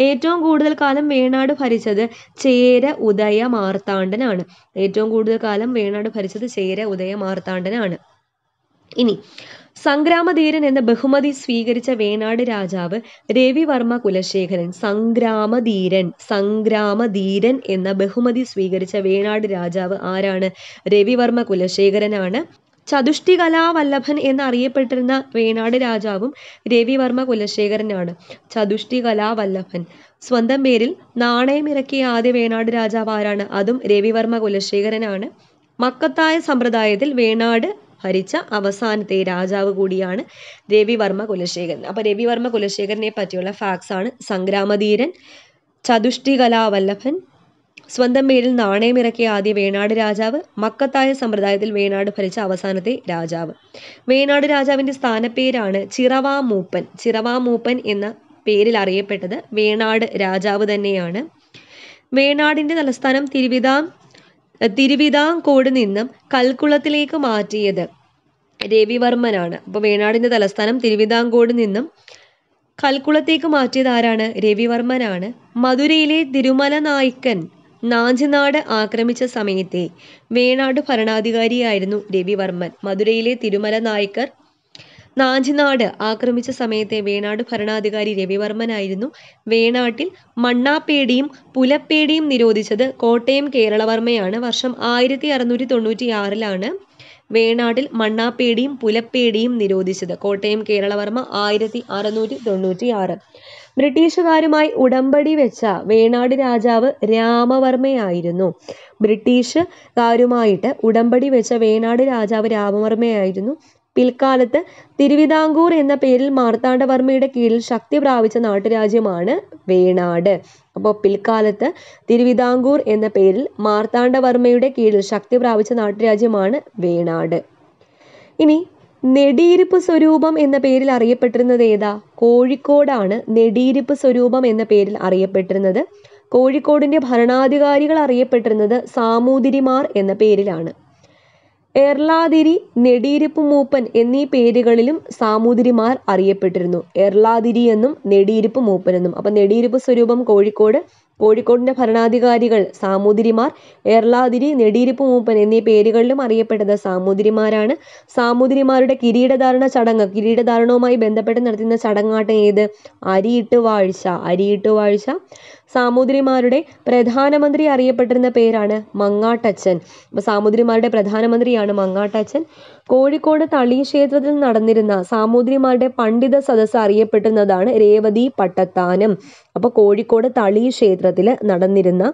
ഏറ്റവും കൂടുതൽ കാലം വേണാട് ഭരിച്ചത് ചേര ഉദയ മാർത്താണ്ഡനാണ് ഏറ്റവും കൂടുതൽ കാലം വേണാട് ഭരിച്ചത് ചേര ഉദയ മാർത്താണ്ഡനാണ് ഇനി സംഗ്രാമധീരൻ എന്ന ബഹുമതി സ്വീകരിച്ച വേണാട് രാജാവ് രവിവർമ്മ കുലശേഖരൻ സംഗ്രാമധീരൻ സംഗ്രാമധീരൻ എന്ന ബഹുമതി സ്വീകരിച്ച വേണാട് രാജാവ് ആരാണ് രവിവർമ്മ കുലശേഖരനാണ് ചതുഷ്ടി കലാവല്ലഭൻ എന്നറിയപ്പെട്ടിരുന്ന വേണാട് രാജാവും രവിവർമ്മ കുലശേഖരനാണ് ചതുഷ്ടി കലാവല്ലഭൻ സ്വന്തം പേരിൽ നാണയമിറക്കിയ ആദ്യ വേണാട് രാജാവ് ആരാണ് അതും രവിവർമ്മ കുലശേഖരനാണ് മക്കത്തായ സമ്പ്രദായത്തിൽ വേണാട് ഭരിച്ച അവസാനത്തെ രാജാവ് കൂടിയാണ് രവിവർമ്മ കുലശേഖരൻ അപ്പോൾ രവിവർമ്മ കുലശേഖരനെ പറ്റിയുള്ള ഫാക്സ് ആണ് സംഗ്രാമധീരൻ ചതുഷ്ടി കലാവല്ലഭൻ സ്വന്തം പേരിൽ നാണയമിറക്കിയ ആദ്യ വേണാട് രാജാവ് മക്കത്തായ സമ്പ്രദായത്തിൽ വേണാട് ഭരിച്ച അവസാനത്തെ രാജാവ് വേണാട് രാജാവിന്റെ സ്ഥാനപ്പേരാണ് ചിറവാ മൂപ്പൻ ചിറവാ മൂപ്പൻ എന്ന പേരിൽ അറിയപ്പെട്ടത് വേണാട് രാജാവ് തന്നെയാണ് വേണാടിന്റെ തലസ്ഥാനം തിരുവിതാം തിരുവിതാംകോട് നിന്നും കൽക്കുളത്തിലേക്ക് മാറ്റിയത് രവിവർമ്മനാണ് അപ്പോൾ വേണാടിൻ്റെ തലസ്ഥാനം തിരുവിതാംകോട് നിന്നും കൽക്കുളത്തേക്ക് മാറ്റിയത് ആരാണ് രവിവർമ്മനാണ് മധുരയിലെ തിരുമല നായ്ക്കൻ നാഞ്ചനാട് ആക്രമിച്ച സമയത്തെ വേണാട് ഭരണാധികാരിയായിരുന്നു രവിവർമ്മൻ മധുരയിലെ തിരുമല നായ്ക്കർ നാഞ്ചിനാട് ആക്രമിച്ച സമയത്തെ വേണാട് ഭരണാധികാരി രവിവർമ്മനായിരുന്നു വേണാട്ടിൽ മണ്ണാപ്പേടിയും പുലപ്പേടിയും നിരോധിച്ചത് കോട്ടയം കേരളവർമ്മയാണ് വർഷം ആയിരത്തി അറുന്നൂറ്റി തൊണ്ണൂറ്റി ആറിലാണ് വേണാട്ടിൽ മണ്ണാപ്പേടിയും പുലപ്പേടിയും നിരോധിച്ചത് കോട്ടയം കേരളവർമ്മ ആയിരത്തി അറുന്നൂറ്റി തൊണ്ണൂറ്റി ആറ് ബ്രിട്ടീഷുകാരുമായി ഉടമ്പടി വെച്ച വേണാട് രാജാവ് രാമവർമ്മയായിരുന്നു ബ്രിട്ടീഷുകാരുമായിട്ട് ഉടമ്പടി വെച്ച വേണാട് രാജാവ് രാമവർമ്മയായിരുന്നു പിൽക്കാലത്ത് തിരുവിതാംകൂർ എന്ന പേരിൽ മാർത്താണ്ഡവർമ്മയുടെ കീഴിൽ ശക്തി പ്രാപിച്ച നാട്ടുരാജ്യമാണ് വേണാട് അപ്പോൾ പിൽക്കാലത്ത് തിരുവിതാംകൂർ എന്ന പേരിൽ മാർത്താണ്ഡവർമ്മയുടെ കീഴിൽ ശക്തി പ്രാപിച്ച നാട്ടുരാജ്യമാണ് വേണാട് ഇനി നെടിയിരുപ്പ് സ്വരൂപം എന്ന പേരിൽ അറിയപ്പെട്ടിരുന്നത് ഏതാ കോഴിക്കോടാണ് നെടിയിരുപ്പ് സ്വരൂപം എന്ന പേരിൽ അറിയപ്പെട്ടിരുന്നത് കോഴിക്കോടിൻ്റെ ഭരണാധികാരികൾ അറിയപ്പെട്ടിരുന്നത് സാമൂതിരിമാർ എന്ന പേരിലാണ് എർളാതിരി നെടിയിരുപ്പ് മൂപ്പൻ എന്നീ പേരുകളിലും സാമൂതിരിമാർ അറിയപ്പെട്ടിരുന്നു എർളാതിരി എന്നും നെടിയിരുപ്പ് മൂപ്പൻ എന്നും അപ്പം നെടിയിരുപ്പ് സ്വരൂപം കോഴിക്കോട് കോഴിക്കോടിന്റെ ഭരണാധികാരികൾ സാമൂതിരിമാർ എർളാതിരി നെടിയിരുപ്പ് മൂപ്പൻ എന്നീ പേരുകളിലും അറിയപ്പെട്ടത് സാമൂതിരിമാരാണ് സാമൂതിരിമാരുടെ കിരീടധാരണ ചടങ്ങ് കിരീടധാരണവുമായി ബന്ധപ്പെട്ട് നടത്തുന്ന ചടങ്ങാണ് ഏത് അരിയിട്ട് വാഴ്ച അരിയിട്ട് വാഴ്ച സാമൂതിരിമാരുടെ പ്രധാനമന്ത്രി അറിയപ്പെട്ടിരുന്ന പേരാണ് മങ്ങാട്ടച്ചൻ അപ്പോൾ സാമൂതിരിമാരുടെ പ്രധാനമന്ത്രിയാണ് മങ്ങാട്ടച്ചൻ കോഴിക്കോട് തളി ക്ഷേത്രത്തിൽ നടന്നിരുന്ന സാമൂതിരിമാരുടെ പണ്ഡിത സദസ്സ് അറിയപ്പെട്ടിരുന്നതാണ് രേവതി പട്ടത്താനം അപ്പോൾ കോഴിക്കോട് തളി ക്ഷേത്രത്തിൽ നടന്നിരുന്ന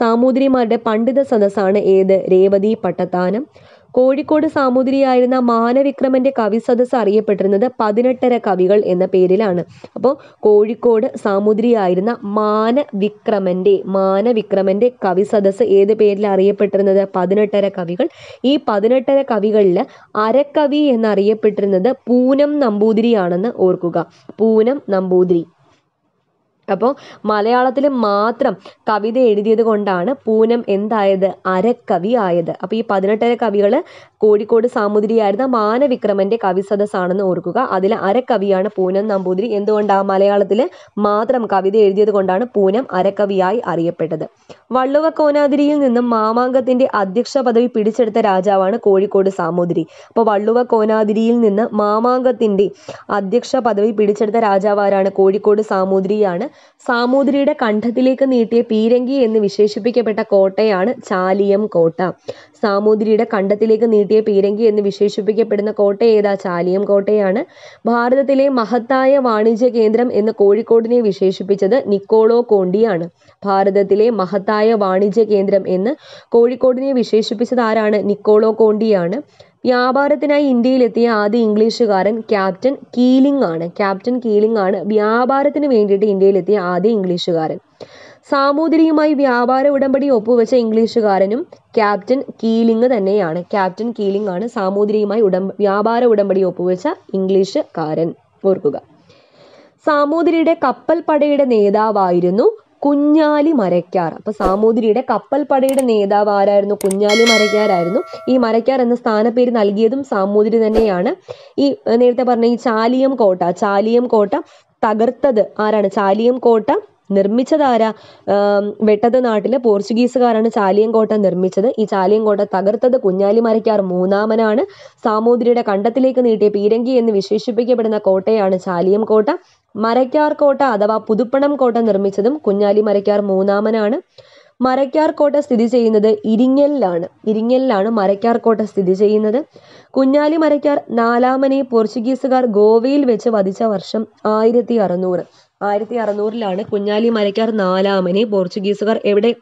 സാമൂതിരിമാരുടെ പണ്ഡിത സദസ്സാണ് ഏത് രേവതി പട്ടത്താനം കോഴിക്കോട് സാമൂതിരിയായിരുന്ന മാനവിക്രമന്റെ കവി സദസ് അറിയപ്പെട്ടിരുന്നത് പതിനെട്ടര കവികൾ എന്ന പേരിലാണ് അപ്പോൾ കോഴിക്കോട് സാമൂതിരിയായിരുന്ന മാനവിക്രമന്റെ മാനവിക്രമന്റെ കവി സദസ് ഏത് പേരിൽ അറിയപ്പെട്ടിരുന്നത് പതിനെട്ടര കവികൾ ഈ പതിനെട്ടര കവികളിൽ അരക്കവി എന്നറിയപ്പെട്ടിരുന്നത് പൂനം നമ്പൂതിരിയാണെന്ന് ഓർക്കുക പൂനം നമ്പൂതിരി അപ്പോൾ മലയാളത്തിൽ മാത്രം കവിത എഴുതിയത് കൊണ്ടാണ് പൂനം എന്തായത് അരക്കവി ആയത് അപ്പോൾ ഈ പതിനെട്ടര കവികൾ കോഴിക്കോട് സാമുദ്രിയായിരുന്ന മാനവിക്രമൻ്റെ കവിസദസ്സാണെന്ന് ഓർക്കുക അതിൽ അരക്കവിയാണ് പൂനം നമ്പൂതിരി എന്തുകൊണ്ടാണ് മലയാളത്തിൽ മാത്രം കവിത എഴുതിയത് കൊണ്ടാണ് പൂനം അരക്കവിയായി അറിയപ്പെട്ടത് വള്ളുവ കോനാതിരിയിൽ നിന്നും മാമാങ്കത്തിൻ്റെ അധ്യക്ഷ പദവി പിടിച്ചെടുത്ത രാജാവാണ് കോഴിക്കോട് സാമൂതിരി അപ്പോൾ വള്ളുവ കോനാതിരിയിൽ നിന്ന് മാമാങ്കത്തിൻ്റെ അധ്യക്ഷ പദവി പിടിച്ചെടുത്ത രാജാവാരാണ് കോഴിക്കോട് സാമൂതിരിയാണ് സാമൂതിരിയുടെ കണ്ഠത്തിലേക്ക് നീട്ടിയ പീരങ്കി എന്ന് വിശേഷിപ്പിക്കപ്പെട്ട കോട്ടയാണ് ചാലിയം കോട്ട സാമൂതിരിയുടെ കണ്ഠത്തിലേക്ക് നീട്ടിയ പീരങ്കി എന്ന് വിശേഷിപ്പിക്കപ്പെടുന്ന കോട്ട ഏതാ ചാലിയം കോട്ടയാണ് ഭാരതത്തിലെ മഹത്തായ വാണിജ്യ കേന്ദ്രം എന്ന് കോഴിക്കോടിനെ വിശേഷിപ്പിച്ചത് നിക്കോളോ കോണ്ടിയാണ് ഭാരതത്തിലെ മഹത്തായ വാണിജ്യ കേന്ദ്രം എന്ന് കോഴിക്കോടിനെ വിശേഷിപ്പിച്ചത് ആരാണ് നിക്കോളോ കോണ്ടിയാണ് വ്യാപാരത്തിനായി ഇന്ത്യയിലെത്തിയ ആദ്യ ഇംഗ്ലീഷുകാരൻ ക്യാപ്റ്റൻ കീലിംഗ് ആണ് ക്യാപ്റ്റൻ കീലിംഗ് ആണ് വ്യാപാരത്തിന് വേണ്ടിയിട്ട് ഇന്ത്യയിലെത്തിയ ആദ്യ ഇംഗ്ലീഷുകാരൻ സാമൂതിരിയുമായി വ്യാപാര ഉടമ്പടി ഒപ്പുവെച്ച ഇംഗ്ലീഷുകാരനും ക്യാപ്റ്റൻ കീലിംഗ് തന്നെയാണ് ക്യാപ്റ്റൻ കീലിംഗ് ആണ് സാമൂതിരിയുമായി ഉടമ്പ വ്യാപാര ഉടമ്പടി ഒപ്പുവെച്ച ഇംഗ്ലീഷുകാരൻ ഓർക്കുക സാമൂതിരിയുടെ കപ്പൽ പടയുടെ നേതാവായിരുന്നു കുഞ്ഞാലി മരക്കാർ അപ്പോൾ സാമൂതിരിയുടെ കപ്പൽപ്പടയുടെ നേതാവ് ആരായിരുന്നു കുഞ്ഞാലി മരക്കാരായിരുന്നു ഈ മരക്കാർ എന്ന സ്ഥാനപ്പേര് നൽകിയതും സാമൂതിരി തന്നെയാണ് ഈ നേരത്തെ പറഞ്ഞ ഈ ചാലിയം കോട്ട ചാലിയം കോട്ട തകർത്തത് ആരാണ് ചാലിയം കോട്ട നിർമ്മിച്ചതാരാ വെട്ടത്ത് നാട്ടിലെ പോർച്ചുഗീസുകാരാണ് കോട്ട നിർമ്മിച്ചത് ഈ കോട്ട തകർത്തത് കുഞ്ഞാലിമരയ്ക്കാർ മൂന്നാമനാണ് സാമൂതിരിയുടെ കണ്ടത്തിലേക്ക് നീട്ടിയ പീരങ്കി എന്ന് വിശേഷിപ്പിക്കപ്പെടുന്ന കോട്ടയാണ് ചാലിയം കോട്ട മരയ്ക്കാർ കോട്ട അഥവാ പുതുപ്പണം കോട്ട നിർമ്മിച്ചതും കുഞ്ഞാലിമരയ്ക്കാർ മൂന്നാമനാണ് മരക്കാർ കോട്ട സ്ഥിതി ചെയ്യുന്നത് ഇരിങ്ങലിലാണ് ഇരിങ്ങലിലാണ് മരക്കാർ കോട്ട സ്ഥിതി ചെയ്യുന്നത് കുഞ്ഞാലി മരക്കാർ നാലാമനെ പോർച്ചുഗീസുകാർ ഗോവയിൽ വെച്ച് വധിച്ച വർഷം ആയിരത്തി അറുന്നൂറ് ആയിരത്തി അറുന്നൂറിലാണ് കുഞ്ഞാലി മരയ്ക്കാർ നാലാമനെ പോർച്ചുഗീസുകാർ എവിടെ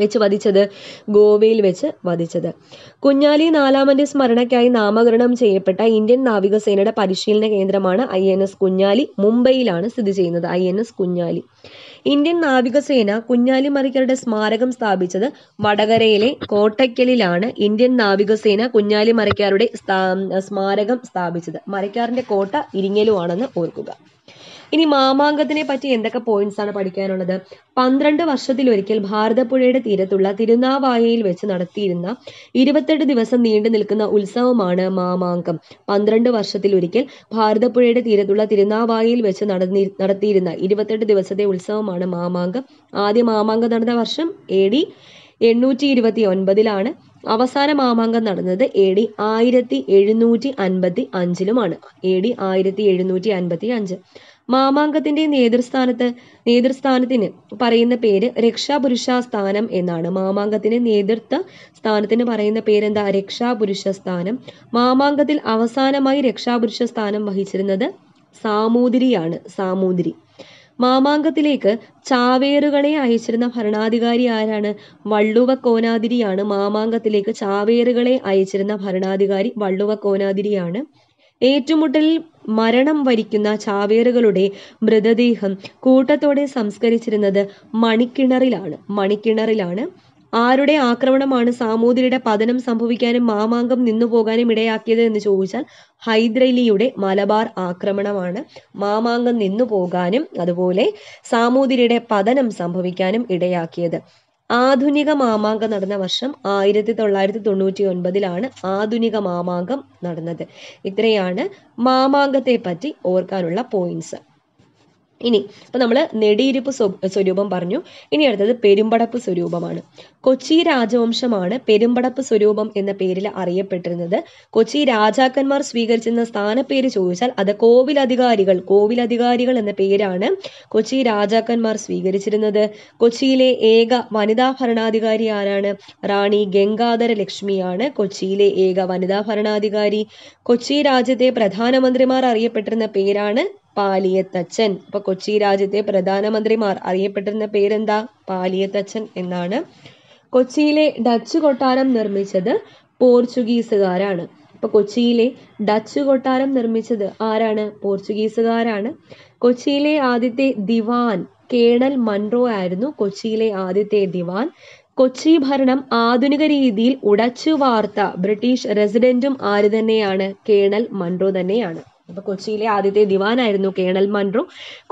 വെച്ച് വധിച്ചത് ഗോവയിൽ വെച്ച് വധിച്ചത് കുഞ്ഞാലി നാലാമന്റെ സ്മരണയ്ക്കായി നാമകരണം ചെയ്യപ്പെട്ട ഇന്ത്യൻ നാവികസേനയുടെ പരിശീലന കേന്ദ്രമാണ് ഐ എൻ എസ് കുഞ്ഞാലി മുംബൈയിലാണ് സ്ഥിതി ചെയ്യുന്നത് I N S Kunjali Indian നാവികസേന കുഞ്ഞാലി മരക്കാരുടെ സ്മാരകം സ്ഥാപിച്ചത് വടകരയിലെ കോട്ടയ്ക്കലിലാണ് ഇന്ത്യൻ നാവികസേന കുഞ്ഞാലി മരയ്ക്കാരുടെ സ്മാരകം സ്ഥാപിച്ചത് മരയ്ക്കാറിന്റെ കോട്ട ഇരിങ്ങലുമാണെന്ന് ഓർക്കുക ഇനി മാമാങ്കത്തിനെ പറ്റി എന്തൊക്കെ പോയിന്റ്സ് ആണ് പഠിക്കാനുള്ളത് പന്ത്രണ്ട് വർഷത്തിലൊരിക്കൽ ഭാരതപ്പുഴയുടെ തീരത്തുള്ള തിരുനാവായയിൽ വെച്ച് നടത്തിയിരുന്ന ഇരുപത്തെട്ട് ദിവസം നീണ്ടു നിൽക്കുന്ന ഉത്സവമാണ് മാമാങ്കം പന്ത്രണ്ട് വർഷത്തിലൊരിക്കൽ ഭാരതപ്പുഴയുടെ തീരത്തുള്ള തിരുനാവായയിൽ വെച്ച് നടന്നി നടത്തിയിരുന്ന ഇരുപത്തെട്ട് ദിവസത്തെ ഉത്സവമാണ് മാമാങ്കം ആദ്യ മാമാങ്കം നടന്ന വർഷം എ ഡി എണ്ണൂറ്റി ഇരുപത്തി ഒൻപതിലാണ് അവസാന മാമാങ്കം നടന്നത് എ ഡി ആയിരത്തി എഴുന്നൂറ്റി അൻപത്തി അഞ്ചിലുമാണ് എ ഡി ആയിരത്തി എഴുന്നൂറ്റി അൻപത്തി അഞ്ച് മാമാങ്കത്തിന്റെ നേതൃസ്ഥാനത്ത് നേതൃസ്ഥാനത്തിന് പറയുന്ന പേര് രക്ഷാപുരുഷ സ്ഥാനം എന്നാണ് മാമാങ്കത്തിന് നേതൃത്വ സ്ഥാനത്തിന് പറയുന്ന പേരെന്താ രക്ഷാപുരുഷ സ്ഥാനം മാമാങ്കത്തിൽ അവസാനമായി രക്ഷാപുരുഷ സ്ഥാനം വഹിച്ചിരുന്നത് സാമൂതിരിയാണ് സാമൂതിരി മാമാങ്കത്തിലേക്ക് ചാവേറുകളെ അയച്ചിരുന്ന ഭരണാധികാരി ആരാണ് വള്ളുവ കോനാതിരിയാണ് മാമാങ്കത്തിലേക്ക് ചാവേറുകളെ അയച്ചിരുന്ന ഭരണാധികാരി വള്ളുവ കോനാതിരിയാണ് ഏറ്റുമുട്ടലിൽ മരണം വരിക്കുന്ന ചാവേറുകളുടെ മൃതദേഹം കൂട്ടത്തോടെ സംസ്കരിച്ചിരുന്നത് മണിക്കിണറിലാണ് മണിക്കിണറിലാണ് ആരുടെ ആക്രമണമാണ് സാമൂതിരിയുടെ പതനം സംഭവിക്കാനും മാമാങ്കം നിന്നുപോകാനും ഇടയാക്കിയത് എന്ന് ചോദിച്ചാൽ ഹൈദ്രലിയുടെ മലബാർ ആക്രമണമാണ് മാമാങ്കം നിന്നുപോകാനും അതുപോലെ സാമൂതിരിയുടെ പതനം സംഭവിക്കാനും ഇടയാക്കിയത് ആധുനിക മാമാങ്കം നടന്ന വർഷം ആയിരത്തി തൊള്ളായിരത്തി തൊണ്ണൂറ്റി ഒൻപതിലാണ് ആധുനിക മാമാങ്കം നടന്നത് ഇത്രയാണ് മാമാങ്കത്തെ പറ്റി ഓർക്കാനുള്ള പോയിന്റ്സ് ഇനി അപ്പോൾ നമ്മൾ നെടിയിരുപ്പ് സ്വരൂപം പറഞ്ഞു ഇനി അടുത്തത് പെരുമ്പടപ്പ് സ്വരൂപമാണ് കൊച്ചി രാജവംശമാണ് പെരുമ്പടപ്പ് സ്വരൂപം എന്ന പേരിൽ അറിയപ്പെട്ടിരുന്നത് കൊച്ചി രാജാക്കന്മാർ സ്വീകരിച്ചിരുന്ന സ്ഥാനപ്പേര് ചോദിച്ചാൽ അത് കോവിലധികാരികൾ കോവിലധികാരികൾ എന്ന പേരാണ് കൊച്ചി രാജാക്കന്മാർ സ്വീകരിച്ചിരുന്നത് കൊച്ചിയിലെ ഏക വനിതാ ഭരണാധികാരി ആരാണ് റാണി ഗംഗാധര ലക്ഷ്മിയാണ് കൊച്ചിയിലെ ഏക വനിതാ ഭരണാധികാരി കൊച്ചി രാജ്യത്തെ പ്രധാനമന്ത്രിമാർ അറിയപ്പെട്ടിരുന്ന പേരാണ് പാലിയത്തച്ഛൻ അപ്പൊ കൊച്ചി രാജ്യത്തെ പ്രധാനമന്ത്രിമാർ അറിയപ്പെട്ടിരുന്ന പേരെന്താ പാലിയത്തച്ഛൻ എന്നാണ് കൊച്ചിയിലെ ഡച്ച് കൊട്ടാരം നിർമ്മിച്ചത് പോർച്ചുഗീസുകാരാണ് അപ്പൊ കൊച്ചിയിലെ ഡച്ച് കൊട്ടാരം നിർമ്മിച്ചത് ആരാണ് പോർച്ചുഗീസുകാരാണ് കൊച്ചിയിലെ ആദ്യത്തെ ദിവാൻ കേണൽ മൺറോ ആയിരുന്നു കൊച്ചിയിലെ ആദ്യത്തെ ദിവാൻ കൊച്ചി ഭരണം ആധുനിക രീതിയിൽ ഉടച്ചു വാർത്ത ബ്രിട്ടീഷ് റെസിഡന്റും ആര് തന്നെയാണ് കേണൽ മൺറോ തന്നെയാണ് അപ്പൊ കൊച്ചിയിലെ ആദ്യത്തെ ദിവാനായിരുന്നു കേണൽ മൺറോ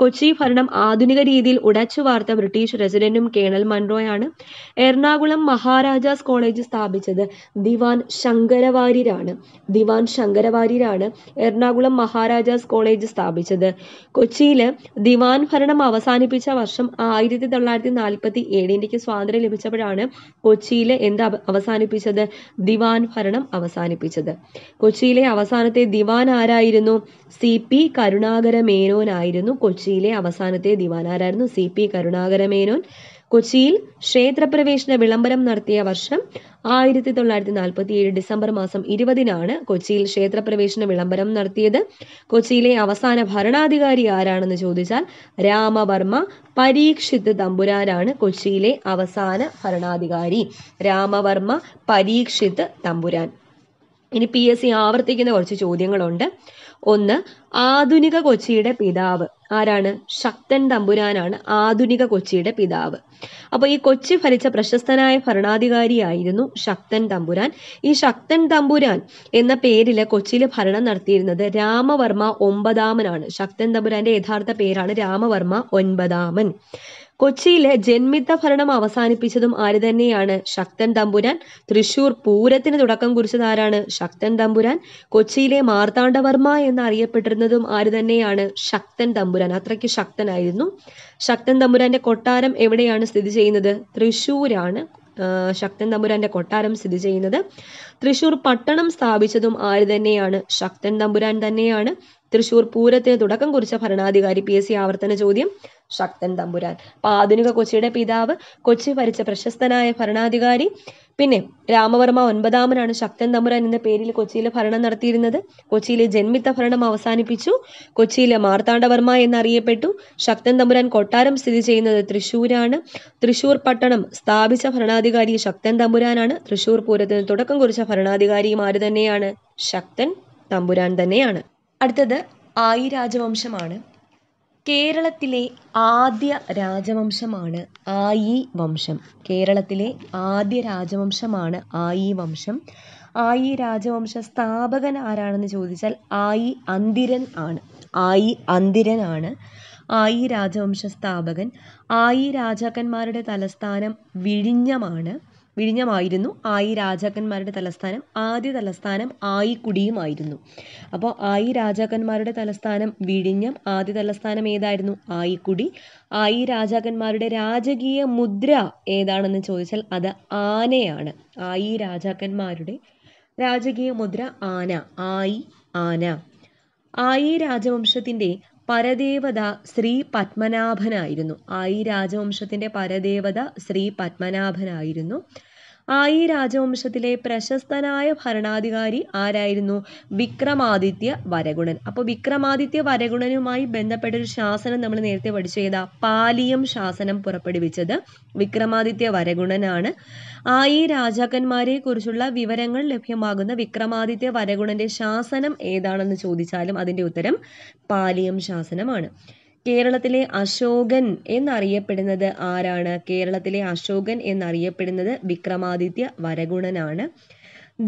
കൊച്ചി ഭരണം ആധുനിക രീതിയിൽ ഉടച്ചു വാർത്ത ബ്രിട്ടീഷ് റെസിഡന്റും കേണൽ മൺറോയാണ് എറണാകുളം മഹാരാജാസ് കോളേജ് സ്ഥാപിച്ചത് ദിവാൻ ശങ്കരവാര്യരാണ് ദിവാൻ ശങ്കരവാര്യരാണ് എറണാകുളം മഹാരാജാസ് കോളേജ് സ്ഥാപിച്ചത് കൊച്ചിയില് ദിവാൻ ഭരണം അവസാനിപ്പിച്ച വർഷം ആയിരത്തി തൊള്ളായിരത്തി നാൽപ്പത്തി ഏഴ് ഇന്ത്യക്ക് സ്വാതന്ത്ര്യം ലഭിച്ചപ്പോഴാണ് കൊച്ചിയിലെ എന്ത് അവസാനിപ്പിച്ചത് ദിവാൻ ഭരണം അവസാനിപ്പിച്ചത് കൊച്ചിയിലെ അവസാനത്തെ ദിവാൻ ആരായിരുന്നു സി പി കരുണാകരമേനോനായിരുന്നു കൊച്ചിയിലെ അവസാനത്തെ ദിവാനാരായിരുന്നു സി പി കരുണാകരമേനോൻ കൊച്ചിയിൽ ക്ഷേത്രപ്രവേശന വിളംബരം നടത്തിയ വർഷം ആയിരത്തി തൊള്ളായിരത്തി നാൽപ്പത്തി ഏഴ് ഡിസംബർ മാസം ഇരുപതിനാണ് കൊച്ചിയിൽ ക്ഷേത്രപ്രവേശന വിളംബരം നടത്തിയത് കൊച്ചിയിലെ അവസാന ഭരണാധികാരി ആരാണെന്ന് ചോദിച്ചാൽ രാമവർമ്മ പരീക്ഷിത് തമ്പുരാനാണ് കൊച്ചിയിലെ അവസാന ഭരണാധികാരി രാമവർമ്മ പരീക്ഷിത് തമ്പുരാൻ ഇനി പി എസ് സി ആവർത്തിക്കുന്ന കുറച്ച് ചോദ്യങ്ങളുണ്ട് ഒന്ന് ആധുനിക കൊച്ചിയുടെ പിതാവ് ആരാണ് ശക്തൻ തമ്പുരാനാണ് ആധുനിക കൊച്ചിയുടെ പിതാവ് അപ്പോൾ ഈ കൊച്ചി ഭരിച്ച പ്രശസ്തനായ ഭരണാധികാരിയായിരുന്നു ശക്തൻ തമ്പുരാൻ ഈ ശക്തൻ തമ്പുരാൻ എന്ന പേരിൽ കൊച്ചിയിൽ ഭരണം നടത്തിയിരുന്നത് രാമവർമ്മ ഒമ്പതാമനാണ് ശക്തൻ തമ്പുരാന്റെ യഥാർത്ഥ പേരാണ് രാമവർമ്മ ഒൻപതാമൻ കൊച്ചിയിലെ ജന്മിത്ത ഭരണം അവസാനിപ്പിച്ചതും ആര് തന്നെയാണ് ശക്തൻ തമ്പുരാൻ തൃശൂർ പൂരത്തിന് തുടക്കം കുറിച്ചത് ആരാണ് ശക്തൻ തമ്പുരാൻ കൊച്ചിയിലെ മാർത്താണ്ഡവർമ്മ എന്നറിയപ്പെട്ടിരുന്നതും ആര് തന്നെയാണ് ശക്തൻ തമ്പുരാൻ അത്രയ്ക്ക് ശക്തനായിരുന്നു ശക്തൻ തമ്പുരാന്റെ കൊട്ടാരം എവിടെയാണ് സ്ഥിതി ചെയ്യുന്നത് തൃശൂരാണ് ശക്തൻ തമ്പുരാന്റെ കൊട്ടാരം സ്ഥിതി ചെയ്യുന്നത് തൃശൂർ പട്ടണം സ്ഥാപിച്ചതും ആര് തന്നെയാണ് ശക്തൻ തമ്പുരാൻ തന്നെയാണ് തൃശൂർ പൂരത്തിന് തുടക്കം കുറിച്ച ഭരണാധികാരി പി എസ് സി ആവർത്തന ചോദ്യം ശക്തൻ തമ്പുരാൻ അപ്പൊ ആധുനിക കൊച്ചിയുടെ പിതാവ് കൊച്ചി ഭരിച്ച പ്രശസ്തനായ ഭരണാധികാരി പിന്നെ രാമവർമ്മ ഒൻപതാമനാണ് ശക്തൻ തമ്പുരാൻ എന്ന പേരിൽ കൊച്ചിയിൽ ഭരണം നടത്തിയിരുന്നത് കൊച്ചിയിലെ ജന്മിത്ത ഭരണം അവസാനിപ്പിച്ചു കൊച്ചിയിലെ മാർത്താണ്ഡവർമ്മ എന്നറിയപ്പെട്ടു ശക്തൻ തമ്പുരാൻ കൊട്ടാരം സ്ഥിതി ചെയ്യുന്നത് തൃശൂരാണ് തൃശൂർ പട്ടണം സ്ഥാപിച്ച ഭരണാധികാരി ശക്തൻ തമ്പുരാനാണ് തൃശൂർ പൂരത്തിന് തുടക്കം കുറിച്ച ഭരണാധികാരിയും ആര് തന്നെയാണ് ശക്തൻ തമ്പുരാൻ തന്നെയാണ് അടുത്തത് ആയി രാജവംശമാണ് കേരളത്തിലെ ആദ്യ രാജവംശമാണ് ആയി വംശം കേരളത്തിലെ ആദ്യ രാജവംശമാണ് ആയി വംശം ആയി രാജവംശ സ്ഥാപകൻ ആരാണെന്ന് ചോദിച്ചാൽ ആയി അന്തിരൻ ആണ് ആയി അന്തിരനാണ് ആയി രാജവംശ സ്ഥാപകൻ ആയി രാജാക്കന്മാരുടെ തലസ്ഥാനം വിഴിഞ്ഞമാണ് വിഴിഞ്ഞമായിരുന്നു ആയി രാജാക്കന്മാരുടെ തലസ്ഥാനം ആദ്യ തലസ്ഥാനം ആയിക്കുടിയുമായിരുന്നു അപ്പോൾ ആയി രാജാക്കന്മാരുടെ തലസ്ഥാനം വിഴിഞ്ഞം ആദ്യ തലസ്ഥാനം ഏതായിരുന്നു ആയിക്കുടി ആയി രാജാക്കന്മാരുടെ രാജകീയ മുദ്ര ഏതാണെന്ന് ചോദിച്ചാൽ അത് ആനയാണ് ആയി രാജാക്കന്മാരുടെ രാജകീയ മുദ്ര ആന ആയി ആന ആയി രാജവംശത്തിൻ്റെ പരദേവത ശ്രീ പത്മനാഭനായിരുന്നു ആയി രാജവംശത്തിൻ്റെ പരദേവത ശ്രീ പത്മനാഭനായിരുന്നു ആ ഈ രാജവംശത്തിലെ പ്രശസ്തനായ ഭരണാധികാരി ആരായിരുന്നു വിക്രമാദിത്യ വരഗുണൻ അപ്പോൾ വിക്രമാദിത്യ വരഗുണനുമായി ബന്ധപ്പെട്ട ഒരു ശാസനം നമ്മൾ നേരത്തെ പഠിച്ചു ചെയ്ത പാലിയം ശാസനം പുറപ്പെടുവിച്ചത് വിക്രമാദിത്യ വരഗുണനാണ് ഈ രാജാക്കന്മാരെ കുറിച്ചുള്ള വിവരങ്ങൾ ലഭ്യമാകുന്ന വിക്രമാദിത്യ വരഗുണന്റെ ശാസനം ഏതാണെന്ന് ചോദിച്ചാലും അതിൻ്റെ ഉത്തരം പാലിയം ശാസനമാണ് കേരളത്തിലെ അശോകൻ എന്നറിയപ്പെടുന്നത് ആരാണ് കേരളത്തിലെ അശോകൻ എന്നറിയപ്പെടുന്നത് വിക്രമാദിത്യ വരഗുണനാണ്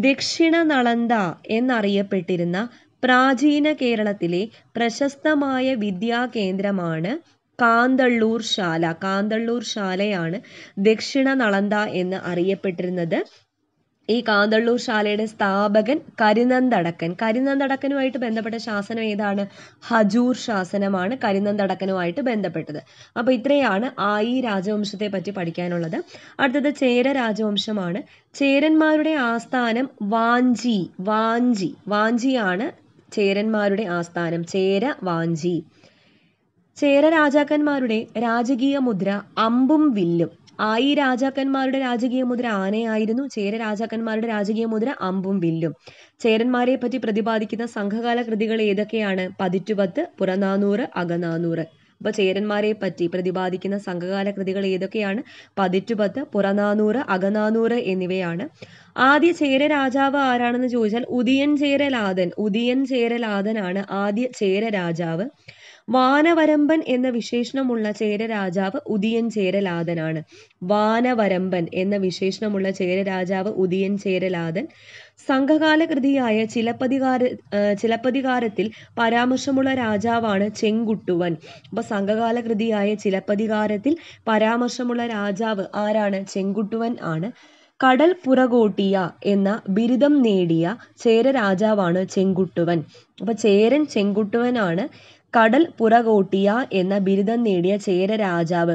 ദക്ഷിണ നളന്ത എന്നറിയപ്പെട്ടിരുന്ന പ്രാചീന കേരളത്തിലെ പ്രശസ്തമായ വിദ്യാകേന്ദ്രമാണ് കാന്തള്ളൂർ ശാല കാന്തള്ളൂർ ശാലയാണ് ദക്ഷിണ നളന്ത എന്ന് അറിയപ്പെട്ടിരുന്നത് ഈ കാന്തള്ളൂർ ശാലയുടെ സ്ഥാപകൻ കരിനന്തടക്കൻ കരിനന്തടക്കനുമായിട്ട് ബന്ധപ്പെട്ട ശാസനം ഏതാണ് ഹജൂർ ശാസനമാണ് കരിനന്തടക്കനുമായിട്ട് ബന്ധപ്പെട്ടത് അപ്പോൾ ഇത്രയാണ് ആയി രാജവംശത്തെ പറ്റി പഠിക്കാനുള്ളത് അടുത്തത് ചേര രാജവംശമാണ് ചേരന്മാരുടെ ആസ്ഥാനം വാഞ്ചി വാഞ്ചി വാഞ്ചിയാണ് ചേരന്മാരുടെ ആസ്ഥാനം ചേര വാഞ്ചി ചേര രാജാക്കന്മാരുടെ രാജകീയ മുദ്ര അമ്പും വില്ലും ആയി രാജാക്കന്മാരുടെ രാജകീയ മുദ്ര ആനയായിരുന്നു ചേര രാജാക്കന്മാരുടെ രാജകീയ മുദ്ര അമ്പും വില്ലും ചേരന്മാരെ പറ്റി പ്രതിപാദിക്കുന്ന സംഘകാല കൃതികൾ ഏതൊക്കെയാണ് പതിറ്റുപത്ത് പുറനാനൂറ് അകനാനൂറ് അപ്പോൾ ചേരന്മാരെ പറ്റി പ്രതിപാദിക്കുന്ന സംഘകാല കൃതികൾ ഏതൊക്കെയാണ് പതിറ്റുപത്ത് പുറനാനൂറ് അകനാനൂറ് എന്നിവയാണ് ആദ്യ ചേര രാജാവ് ആരാണെന്ന് ചോദിച്ചാൽ ഉദിയൻ ചേരലാതൻ ഉദിയൻ ചേരലാതനാണ് ആദ്യ ചേര രാജാവ് വാനവരമ്പൻ എന്ന വിശേഷണമുള്ള ചേര രാജാവ് ഉദിയൻ ചേരലാദനാണ് വാനവരമ്പൻ എന്ന വിശേഷണമുള്ള ചേര രാജാവ് ഉദിയൻ ചേരലാദൻ സംഘകാല കൃതിയായ ചിലപ്പതികാര ചിലപ്പതികാരത്തിൽ പരാമർശമുള്ള രാജാവാണ് ചെങ്കുട്ടുവൻ അപ്പൊ സംഘകാല കൃതിയായ ചിലപ്പതികാരത്തിൽ പരാമർശമുള്ള രാജാവ് ആരാണ് ചെങ്കുട്ടുവൻ ആണ് കടൽ പുറകോട്ടിയ എന്ന ബിരുദം നേടിയ ചേര രാജാവാണ് ചെങ്കുട്ടുവൻ അപ്പൊ ചേരൻ ചെങ്കുട്ടുവനാണ് കടൽ പുറകോട്ടിയ എന്ന ബിരുദം നേടിയ ചേര രാജാവ്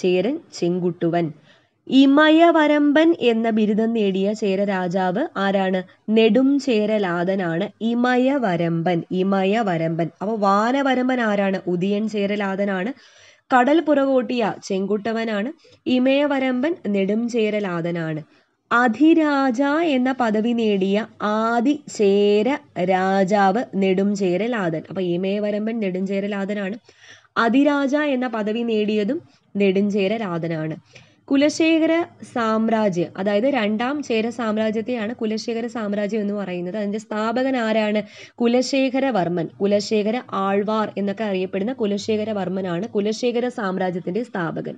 ചേരൻ ചെങ്കുട്ടുവൻ ഇമയവരമ്പൻ എന്ന ബിരുദം നേടിയ ചേര രാജാവ് ആരാണ് നെടും ചേരലാതനാണ് ഇമയവരമ്പൻ ഇമയവരമ്പൻ അപ്പൊ വാനവരമ്പൻ ആരാണ് ഉദിയൻ ചേരലാതനാണ് കടൽ പുറകോട്ടിയ ചെങ്കുട്ടവനാണ് ഇമയവരമ്പൻ നെടും ചേരലാതനാണ് അധിരാജ എന്ന പദവി നേടിയ ആദി ചേര രാജാവ് നെടുംചേരലാതൻ അപ്പോൾ ഇമയവരമ്പൻ നെടുംചേരലാതനാണ് അതിരാജ എന്ന പദവി നേടിയതും നെടുംചേരലാതനാണ് കുലശേഖര സാമ്രാജ്യം അതായത് രണ്ടാം ചേര സാമ്രാജ്യത്തെയാണ് കുലശേഖര സാമ്രാജ്യം എന്ന് പറയുന്നത് അതിന്റെ സ്ഥാപകൻ ആരാണ് കുലശേഖര വർമ്മൻ കുലശേഖര ആൾവാർ എന്നൊക്കെ അറിയപ്പെടുന്ന കുലശേഖര വർമ്മനാണ് കുലശേഖര സാമ്രാജ്യത്തിന്റെ സ്ഥാപകൻ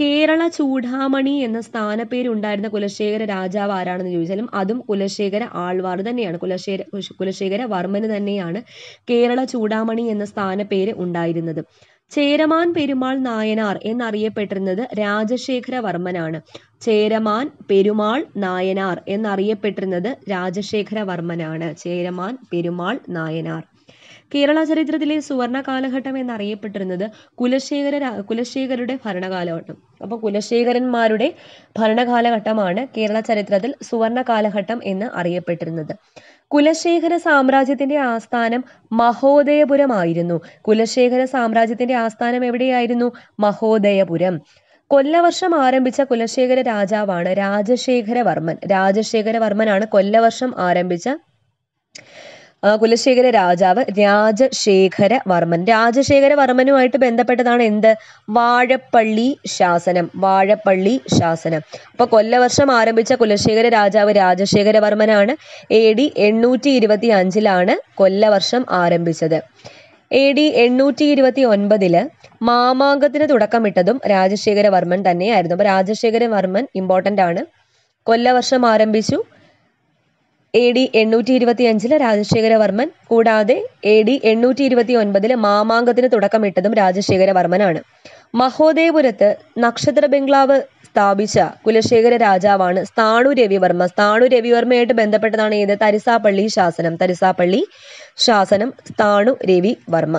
കേരള ചൂടാമണി എന്ന സ്ഥാനപ്പേരുണ്ടായിരുന്ന കുലശേഖര രാജാവ് ആരാണെന്ന് ചോദിച്ചാലും അതും കുലശേഖര ആൾവാർ തന്നെയാണ് കുലശേഖര കുലശേഖര വർമ്മന് തന്നെയാണ് കേരള ചൂടാമണി എന്ന സ്ഥാനപ്പേര് ഉണ്ടായിരുന്നത് ചേരമാൻ പെരുമാൾ നായനാർ എന്നറിയപ്പെട്ടിരുന്നത് രാജശേഖര വർമ്മനാണ് ചേരമാൻ പെരുമാൾ നായനാർ എന്നറിയപ്പെട്ടിരുന്നത് രാജശേഖര വർമ്മനാണ് ചേരമാൻ പെരുമാൾ നായനാർ കേരള ചരിത്രത്തിലെ സുവർണ കാലഘട്ടം എന്നറിയപ്പെട്ടിരുന്നത് കുലശേഖര കുലശേഖരുടെ ഭരണകാലഘട്ടം അപ്പോൾ കുലശേഖരന്മാരുടെ ഭരണകാലഘട്ടമാണ് കേരള ചരിത്രത്തിൽ സുവർണ കാലഘട്ടം എന്ന് അറിയപ്പെട്ടിരുന്നത് കുലശേഖര സാമ്രാജ്യത്തിന്റെ ആസ്ഥാനം മഹോദയപുരമായിരുന്നു കുലശേഖര സാമ്രാജ്യത്തിന്റെ ആസ്ഥാനം എവിടെയായിരുന്നു മഹോദയപുരം കൊല്ലവർഷം ആരംഭിച്ച കുലശേഖര രാജാവാണ് രാജശേഖരവർമ്മൻ രാജശേഖരവർമ്മനാണ് കൊല്ലവർഷം ആരംഭിച്ച കുലശേഖര രാജാവ് രാജശേഖര വർമ്മൻ രാജശേഖര വർമ്മനുമായിട്ട് ബന്ധപ്പെട്ടതാണ് എന്ത് വാഴപ്പള്ളി ശാസനം വാഴപ്പള്ളി ശാസനം അപ്പോൾ കൊല്ലവർഷം ആരംഭിച്ച കുലശേഖര രാജാവ് രാജശേഖര വർമ്മനാണ് എ ഡി എണ്ണൂറ്റി ഇരുപത്തി അഞ്ചിലാണ് കൊല്ലവർഷം ആരംഭിച്ചത് എ ഡി എണ്ണൂറ്റി ഇരുപത്തി ഒൻപതില് മാമാങ്കത്തിന് തുടക്കമിട്ടതും രാജശേഖര വർമ്മൻ തന്നെയായിരുന്നു അപ്പോൾ രാജശേഖര വർമ്മൻ ഇമ്പോർട്ടൻ്റ് ആണ് കൊല്ലവർഷം ആരംഭിച്ചു എ ഡി എണ്ണൂറ്റി അഞ്ചില് രാജശേഖരവർമ്മൻ കൂടാതെ എ ഡി എണ്ണൂറ്റി ഇരുപത്തി ഒൻപതില് മാമാങ്കത്തിന് തുടക്കമിട്ടതും രാജശേഖരവർമ്മനാണ് മഹോദയപുരത്ത് നക്ഷത്ര ബംഗ്ലാവ് സ്ഥാപിച്ച കുലശേഖര രാജാവാണ് സ്ഥാണു രവിവർമ്മ സ്ഥാണു രവിവർമ്മയായിട്ട് ബന്ധപ്പെട്ടതാണ് ഏത് തരിസാപ്പള്ളി ശാസനം തരിസാപ്പള്ളി ശാസനം സ്ഥാണു വർമ്മ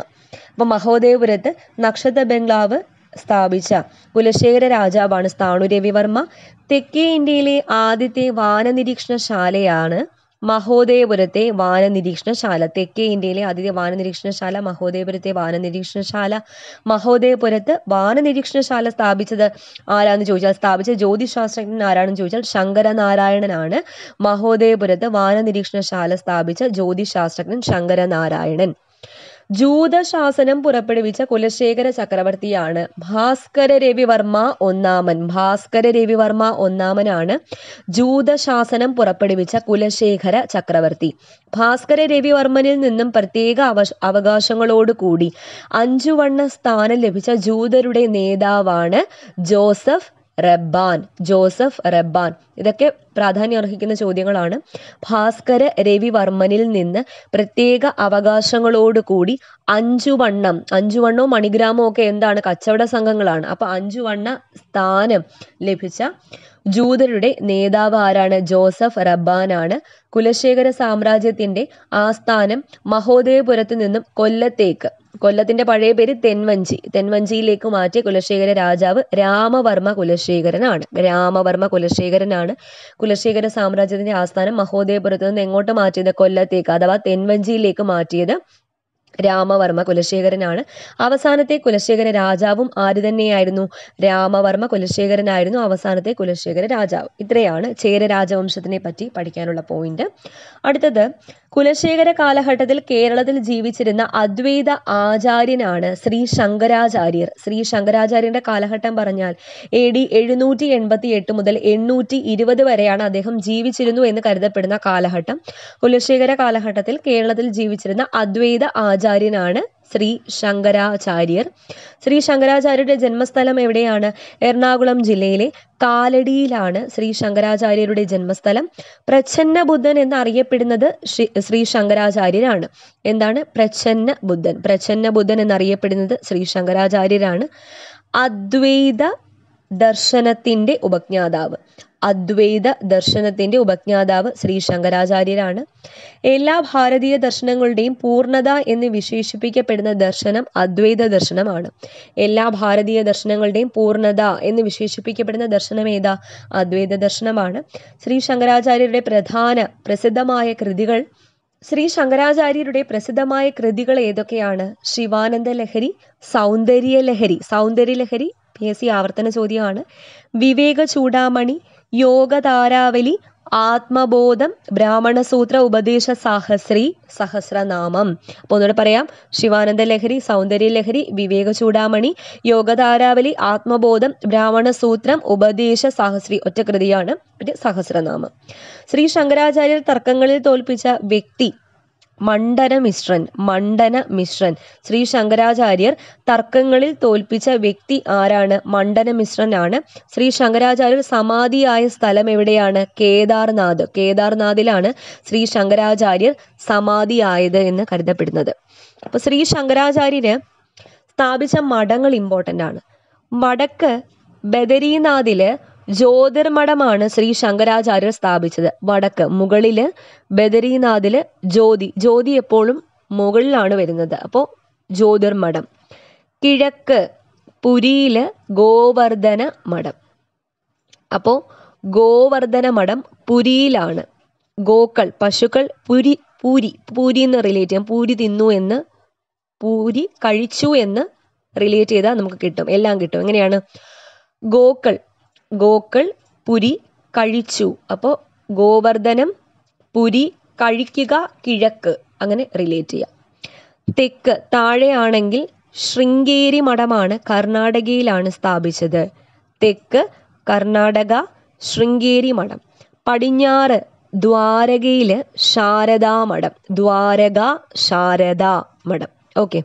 അപ്പൊ മഹോദയപുരത്ത് നക്ഷത്ര ബംഗ്ലാവ് സ്ഥാപിച്ച കുലശേഖര രാജാവാണ് സ്ഥാണു രവിവർമ്മ തെക്കേ ഇന്ത്യയിലെ ആദ്യത്തെ വാനനിരീക്ഷണശാലയാണ് മഹോദയപുരത്തെ വാനനിരീക്ഷണശാല തെക്കേ ഇന്ത്യയിലെ ആദ്യത്തെ വാനനിരീക്ഷണശാല മഹോദയപുരത്തെ വാനനിരീക്ഷണശാല മഹോദയപുരത്ത് വാനനിരീക്ഷണശാല സ്ഥാപിച്ചത് ആരാന്ന് ചോദിച്ചാൽ സ്ഥാപിച്ച ജ്യോതിശാസ്ത്രജ്ഞൻ ആരാണെന്ന് ചോദിച്ചാൽ ശങ്കരനാരായണനാണ് മഹോദയപുരത്ത് വാനനിരീക്ഷണശാല സ്ഥാപിച്ച ജ്യോതിശാസ്ത്രജ്ഞൻ ശങ്കരനാരായണൻ ജൂതശാസനം പുറപ്പെടുവിച്ച കുലശേഖര ചക്രവർത്തിയാണ് ഭാസ്കര രവിവർമ്മ ഒന്നാമൻ ഭാസ്കര രവിവർമ്മ ഒന്നാമനാണ് ജൂതശാസനം പുറപ്പെടുവിച്ച കുലശേഖര ചക്രവർത്തി ഭാസ്കര രവിവർമ്മനിൽ നിന്നും പ്രത്യേക അവ അവകാശങ്ങളോടുകൂടി അഞ്ചുവണ്ണ സ്ഥാനം ലഭിച്ച ജൂതരുടെ നേതാവാണ് ജോസഫ് റബ്ബാൻ ജോസഫ് റബ്ബാൻ ഇതൊക്കെ പ്രാധാന്യം അർഹിക്കുന്ന ചോദ്യങ്ങളാണ് ഭാസ്കര രവിവർമ്മനിൽ നിന്ന് പ്രത്യേക വണ്ണം അഞ്ചുവണ്ണം അഞ്ചുവണ്ണവും മണിഗ്രാമോ ഒക്കെ എന്താണ് കച്ചവട സംഘങ്ങളാണ് അപ്പോൾ അഞ്ചുവണ്ണ സ്ഥാനം ലഭിച്ച ജൂതരുടെ നേതാവ് ആരാണ് ജോസഫ് റബ്ബാനാണ് കുലശേഖര സാമ്രാജ്യത്തിന്റെ ആസ്ഥാനം മഹോദയപുരത്ത് നിന്നും കൊല്ലത്തേക്ക് കൊല്ലത്തിന്റെ പഴയ പേര് തെൻവഞ്ചി തെൻവഞ്ചിയിലേക്ക് മാറ്റിയ കുലശേഖര രാജാവ് രാമവർമ്മ കുലശേഖരനാണ് രാമവർമ്മ കുലശേഖരനാണ് കുലശേഖര സാമ്രാജ്യത്തിന്റെ ആസ്ഥാനം മഹോദയപുരത്ത് നിന്ന് എങ്ങോട്ട് മാറ്റിയത് കൊല്ലത്തേക്ക് അഥവാ തെൻവഞ്ചിയിലേക്ക് മാറ്റിയത് രാമവർമ്മ കുലശേഖരനാണ് അവസാനത്തെ കുലശേഖര രാജാവും ആര് തന്നെയായിരുന്നു രാമവർമ്മ കുലശേഖരനായിരുന്നു അവസാനത്തെ കുലശേഖര രാജാവ് ഇത്രയാണ് ചേര രാജവംശത്തിനെ പറ്റി പഠിക്കാനുള്ള പോയിന്റ് അടുത്തത് കുലശേഖര കാലഘട്ടത്തിൽ കേരളത്തിൽ ജീവിച്ചിരുന്ന അദ്വൈത ആചാര്യനാണ് ശ്രീ ശങ്കരാചാര്യർ ശ്രീ ശങ്കരാചാര്യന്റെ കാലഘട്ടം പറഞ്ഞാൽ എ ഡി എഴുന്നൂറ്റി എൺപത്തി എട്ട് മുതൽ എണ്ണൂറ്റി ഇരുപത് വരെയാണ് അദ്ദേഹം ജീവിച്ചിരുന്നു എന്ന് കരുതപ്പെടുന്ന കാലഘട്ടം കുലശേഖര കാലഘട്ടത്തിൽ കേരളത്തിൽ ജീവിച്ചിരുന്ന അദ്വൈത ആചാര്യ ആചാര്യനാണ് ശ്രീ ശങ്കരാചാര്യർ ശ്രീ ശങ്കരാചാര്യരുടെ ജന്മസ്ഥലം എവിടെയാണ് എറണാകുളം ജില്ലയിലെ കാലടിയിലാണ് ശ്രീ ശങ്കരാചാര്യരുടെ ജന്മസ്ഥലം പ്രച്ഛന്ന ബുദ്ധൻ എന്നറിയപ്പെടുന്നത് ശ്രീ ശങ്കരാചാര്യരാണ് എന്താണ് പ്രച്ഛന്ന ബുദ്ധൻ പ്രച്ഛന്ന ബുദ്ധൻ എന്നറിയപ്പെടുന്നത് ശ്രീ ശങ്കരാചാര്യരാണ് അദ്വൈത ദർശനത്തിന്റെ ഉപജ്ഞാതാവ് അദ്വൈത ദർശനത്തിന്റെ ഉപജ്ഞാതാവ് ശ്രീ ശങ്കരാചാര്യരാണ് എല്ലാ ഭാരതീയ ദർശനങ്ങളുടെയും പൂർണ്ണത എന്ന് വിശേഷിപ്പിക്കപ്പെടുന്ന ദർശനം അദ്വൈത ദർശനമാണ് എല്ലാ ഭാരതീയ ദർശനങ്ങളുടെയും പൂർണ്ണത എന്ന് വിശേഷിപ്പിക്കപ്പെടുന്ന ദർശനം ഏതാ അദ്വൈത ദർശനമാണ് ശ്രീ ശങ്കരാചാര്യരുടെ പ്രധാന പ്രസിദ്ധമായ കൃതികൾ ശ്രീ ശങ്കരാചാര്യരുടെ പ്രസിദ്ധമായ കൃതികൾ ഏതൊക്കെയാണ് ശിവാനന്ദ ലഹരി സൗന്ദര്യ ലഹരി സൗന്ദര്യ ലഹരി പി എസ് സി ആവർത്തന ചോദ്യമാണ് വിവേക ചൂടാമണി യോഗതാരാവലി ആത്മബോധം ബ്രാഹ്മണസൂത്ര ഉപദേശ സാഹസ്രി സഹസ്രനാമം അപ്പോൾ ഒന്നുകൂടെ പറയാം ശിവാനന്ദ ലഹരി സൗന്ദര്യ ലഹരി വിവേക ചൂടാമണി യോഗധാരാവലി ആത്മബോധം ബ്രാഹ്മണസൂത്രം ഉപദേശ സാഹസ്രി ഒറ്റകൃതിയാണ് പിന്നെ സഹസ്രനാമം ശ്രീ ശങ്കരാചാര്യർ തർക്കങ്ങളിൽ തോൽപ്പിച്ച വ്യക്തി മണ്ഡന മിശ്രൻ മണ്ഡന മിശ്രൻ ശ്രീ ശങ്കരാചാര്യർ തർക്കങ്ങളിൽ തോൽപ്പിച്ച വ്യക്തി ആരാണ് മണ്ഡന മിശ്രനാണ് ശ്രീ ശങ്കരാചാര്യർ സമാധിയായ സ്ഥലം എവിടെയാണ് കേദാർനാഥ് കേദാർനാഥിലാണ് ശ്രീ ശങ്കരാചാര്യർ സമാധിയായത് എന്ന് കരുതപ്പെടുന്നത് അപ്പൊ ശ്രീ ശങ്കരാചാര്യര് സ്ഥാപിച്ച മഠങ്ങൾ ഇമ്പോർട്ടൻ്റ് ആണ് വടക്ക് ബദരീനാഥില് ജ്യോതിർമഠമാണ് ശ്രീ ശങ്കരാചാര്യർ സ്ഥാപിച്ചത് വടക്ക് മുകളില് ബദരീനാഥില് ജ്യോതി ജ്യോതി എപ്പോഴും മുകളിലാണ് വരുന്നത് അപ്പോൾ ജ്യോതിർമഠം കിഴക്ക് പുരിയില് ഗോവർദ്ധന മഠം അപ്പോ ഗോവർദ്ധന മഠം പുരിയിലാണ് ഗോക്കൾ പശുക്കൾ പുരി പൂരി പൂരി എന്ന് റിലേറ്റ് ചെയ്യാം പൂരി തിന്നു എന്ന് പൂരി കഴിച്ചു എന്ന് റിലേറ്റ് ചെയ്താൽ നമുക്ക് കിട്ടും എല്ലാം കിട്ടും എങ്ങനെയാണ് ഗോക്കൾ ഗോക്കൾ പുരി കഴിച്ചു അപ്പോൾ ഗോവർദ്ധനം പുരി കഴിക്കുക കിഴക്ക് അങ്ങനെ റിലേറ്റ് ചെയ്യാം തെക്ക് താഴെയാണെങ്കിൽ ശൃംഗേരി മഠമാണ് കർണാടകയിലാണ് സ്ഥാപിച്ചത് തെക്ക് കർണാടക ശൃംഗേരി മഠം പടിഞ്ഞാറ് ദ്വാരകയില് ശാരദാ മഠം ദ്വാരക ശാരദാ മഠം ഓക്കെ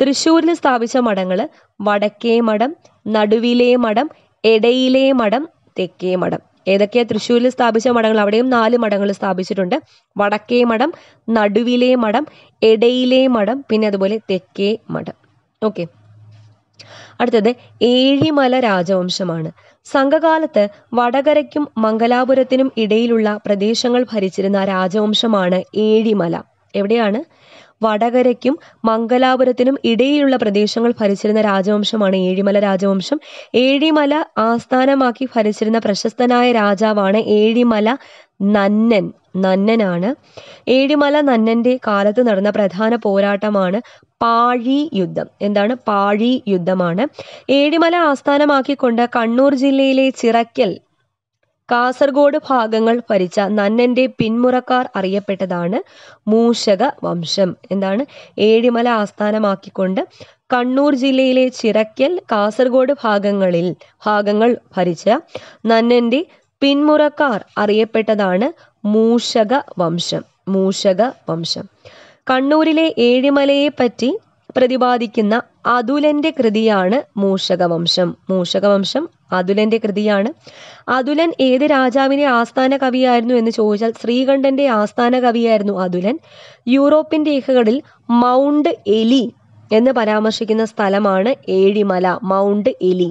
തൃശ്ശൂരിൽ സ്ഥാപിച്ച മഠങ്ങൾ വടക്കേ മഠം നടുവിലെ മഠം എടയിലെ മഠം തെക്കേ മഠം ഏതൊക്കെയാണ് തൃശ്ശൂരിൽ സ്ഥാപിച്ച മഠങ്ങൾ അവിടെയും നാല് മഠങ്ങൾ സ്ഥാപിച്ചിട്ടുണ്ട് വടക്കേ മഠം നടുവിലെ മഠം എടയിലെ മഠം പിന്നെ അതുപോലെ തെക്കേ മഠം ഓക്കെ അടുത്തത് ഏഴിമല രാജവംശമാണ് സംഘകാലത്ത് വടകരയ്ക്കും മംഗലാപുരത്തിനും ഇടയിലുള്ള പ്രദേശങ്ങൾ ഭരിച്ചിരുന്ന രാജവംശമാണ് ഏഴിമല എവിടെയാണ് വടകരയ്ക്കും മംഗലാപുരത്തിനും ഇടയിലുള്ള പ്രദേശങ്ങൾ ഭരിച്ചിരുന്ന രാജവംശമാണ് ഏഴിമല രാജവംശം ഏഴിമല ആസ്ഥാനമാക്കി ഭരിച്ചിരുന്ന പ്രശസ്തനായ രാജാവാണ് ഏഴിമല നന്നൻ നന്നനാണ് ഏഴിമല നന്നന്റെ കാലത്ത് നടന്ന പ്രധാന പോരാട്ടമാണ് പാഴി യുദ്ധം എന്താണ് പാഴി യുദ്ധമാണ് ഏഴിമല ആസ്ഥാനമാക്കിക്കൊണ്ട് കണ്ണൂർ ജില്ലയിലെ ചിറക്കൽ കാസർഗോഡ് ഭാഗങ്ങൾ ഭരിച്ച നന്നന്റെ പിന്മുറക്കാർ അറിയപ്പെട്ടതാണ് മൂഷക വംശം എന്താണ് ഏഴിമല ആസ്ഥാനമാക്കിക്കൊണ്ട് കണ്ണൂർ ജില്ലയിലെ ചിറക്കൽ കാസർഗോഡ് ഭാഗങ്ങളിൽ ഭാഗങ്ങൾ ഭരിച്ച നന്നന്റെ പിന്മുറക്കാർ അറിയപ്പെട്ടതാണ് മൂഷക വംശം മൂഷക വംശം കണ്ണൂരിലെ ഏഴിമലയെ പറ്റി പ്രതിപാദിക്കുന്ന അതുലന്റെ കൃതിയാണ് മൂഷകവംശം മൂഷകവംശം അതുലന്റെ കൃതിയാണ് അതുലൻ ഏത് രാജാവിനെ ആസ്ഥാന കവിയായിരുന്നു എന്ന് ചോദിച്ചാൽ ശ്രീകണ്ഠന്റെ ആസ്ഥാന കവിയായിരുന്നു അതുലൻ യൂറോപ്യൻ രേഖകളിൽ മൗണ്ട് എലി എന്ന് പരാമർശിക്കുന്ന സ്ഥലമാണ് ഏഴിമല മൗണ്ട് എലി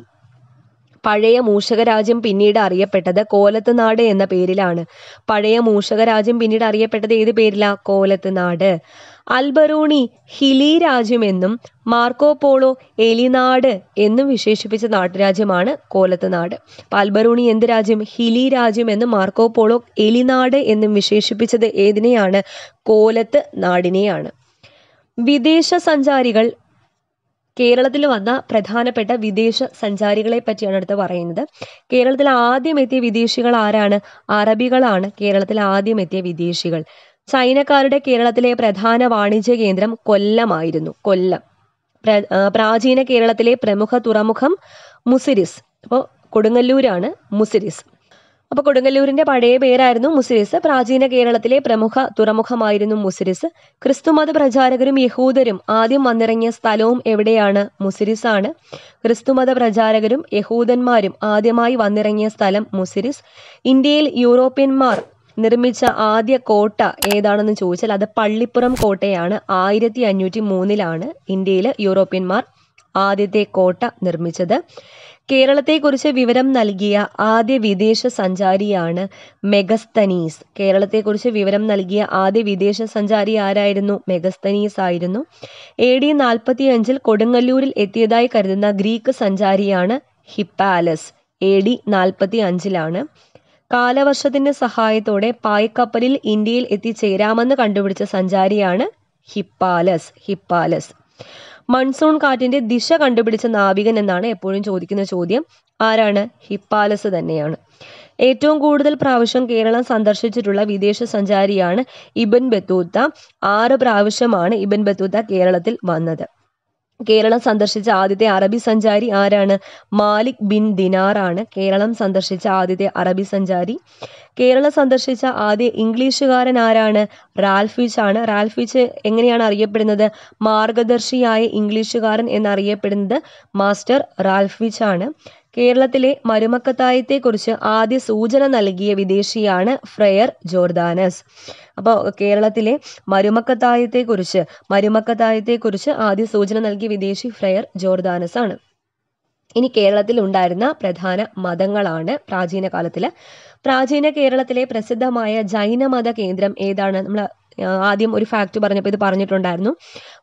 പഴയ മൂഷകരാജ്യം പിന്നീട് അറിയപ്പെട്ടത് കോലത്ത് നാട് എന്ന പേരിലാണ് പഴയ മൂഷകരാജ്യം പിന്നീട് അറിയപ്പെട്ടത് ഏത് പേരിലാ കോലത്ത് നാട് അൽബറൂണി ഹിലി രാജ്യമെന്നും മാർക്കോ പോളോ എലിനാട് എന്നും വിശേഷിപ്പിച്ച നാട്ടുരാജ്യമാണ് കോലത്ത് നാട് അൽബറൂണി എന്ത് രാജ്യം ഹിലി രാജ്യം എന്നും മാർക്കോ പോളോ എലിനാട് എന്നും വിശേഷിപ്പിച്ചത് ഏതിനെയാണ് കോലത്ത് നാടിനെയാണ് വിദേശ സഞ്ചാരികൾ കേരളത്തിൽ വന്ന പ്രധാനപ്പെട്ട വിദേശ സഞ്ചാരികളെ പറ്റിയാണ് അടുത്ത് പറയുന്നത് കേരളത്തിൽ ആദ്യം എത്തിയ വിദേശികൾ ആരാണ് അറബികളാണ് കേരളത്തിൽ ആദ്യം എത്തിയ വിദേശികൾ ചൈനക്കാരുടെ കേരളത്തിലെ പ്രധാന വാണിജ്യ കേന്ദ്രം കൊല്ലമായിരുന്നു കൊല്ലം പ്രാചീന കേരളത്തിലെ പ്രമുഖ തുറമുഖം മുസിരിസ് അപ്പോൾ കൊടുങ്ങല്ലൂരാണ് മുസിരിസ് അപ്പോൾ കൊടുങ്ങല്ലൂരിന്റെ പഴയ പേരായിരുന്നു മുസിരിസ് പ്രാചീന കേരളത്തിലെ പ്രമുഖ തുറമുഖമായിരുന്നു മുസിരിസ് ക്രിസ്തുമത പ്രചാരകരും യഹൂദരും ആദ്യം വന്നിറങ്ങിയ സ്ഥലവും എവിടെയാണ് മുസിരിസ് ആണ് ക്രിസ്തുമത പ്രചാരകരും യഹൂദന്മാരും ആദ്യമായി വന്നിറങ്ങിയ സ്ഥലം മുസിരിസ് ഇന്ത്യയിൽ യൂറോപ്യന്മാർ നിർമ്മിച്ച ആദ്യ കോട്ട ഏതാണെന്ന് ചോദിച്ചാൽ അത് പള്ളിപ്പുറം കോട്ടയാണ് ആയിരത്തി അഞ്ഞൂറ്റി മൂന്നിലാണ് ഇന്ത്യയിൽ യൂറോപ്യന്മാർ ആദ്യത്തെ കോട്ട നിർമ്മിച്ചത് കേരളത്തെക്കുറിച്ച് വിവരം നൽകിയ ആദ്യ വിദേശ സഞ്ചാരിയാണ് മെഗസ്തനീസ് കേരളത്തെക്കുറിച്ച് വിവരം നൽകിയ ആദ്യ വിദേശ സഞ്ചാരി ആരായിരുന്നു മെഗസ്തനീസ് ആയിരുന്നു എ ഡി നാൽപ്പത്തി അഞ്ചിൽ കൊടുങ്ങല്ലൂരിൽ എത്തിയതായി കരുതുന്ന ഗ്രീക്ക് സഞ്ചാരിയാണ് ഹിപ്പാലസ് എ ഡി നാൽപ്പത്തി അഞ്ചിലാണ് കാലവർഷത്തിന്റെ സഹായത്തോടെ പായക്കപ്പലിൽ ഇന്ത്യയിൽ എത്തിച്ചേരാമെന്ന് കണ്ടുപിടിച്ച സഞ്ചാരിയാണ് ഹിപ്പാലസ് ഹിപ്പാലസ് മൺസൂൺ കാറ്റിന്റെ ദിശ കണ്ടുപിടിച്ച നാവികൻ എന്നാണ് എപ്പോഴും ചോദിക്കുന്ന ചോദ്യം ആരാണ് ഹിപ്പാലസ് തന്നെയാണ് ഏറ്റവും കൂടുതൽ പ്രാവശ്യം കേരളം സന്ദർശിച്ചിട്ടുള്ള വിദേശ സഞ്ചാരിയാണ് ഇബൻ ബത്തൂത്ത ആറ് പ്രാവശ്യമാണ് ഇബൻ ബത്തൂത്ത കേരളത്തിൽ വന്നത് കേരളം സന്ദർശിച്ച ആദ്യത്തെ അറബി സഞ്ചാരി ആരാണ് മാലിക് ബിൻ ദിനാർ ആണ് കേരളം സന്ദർശിച്ച ആദ്യത്തെ അറബി സഞ്ചാരി കേരളം സന്ദർശിച്ച ആദ്യ ഇംഗ്ലീഷുകാരൻ ആരാണ് റാൽഫിച്ച് ആണ് റാൽഫിച്ച് എങ്ങനെയാണ് അറിയപ്പെടുന്നത് മാർഗദർശിയായ ഇംഗ്ലീഷുകാരൻ എന്നറിയപ്പെടുന്നത് മാസ്റ്റർ റാൽഫിച്ച് ആണ് കേരളത്തിലെ മരുമക്കത്തായത്തെക്കുറിച്ച് ആദ്യ സൂചന നൽകിയ വിദേശിയാണ് ഫ്രെയർ ജോർദാനസ് അപ്പോൾ കേരളത്തിലെ മരുമക്കത്തായത്തെക്കുറിച്ച് മരുമക്കത്തായത്തെക്കുറിച്ച് ആദ്യ സൂചന നൽകിയ വിദേശി ഫ്രെയർ ജോർദാനസ് ആണ് ഇനി കേരളത്തിൽ ഉണ്ടായിരുന്ന പ്രധാന മതങ്ങളാണ് പ്രാചീന കാലത്തില് പ്രാചീന കേരളത്തിലെ പ്രസിദ്ധമായ ജൈന മത കേന്ദ്രം ഏതാണ് നമ്മൾ ആദ്യം ഒരു ഫാക്റ്റ് പറഞ്ഞപ്പോൾ ഇത് പറഞ്ഞിട്ടുണ്ടായിരുന്നു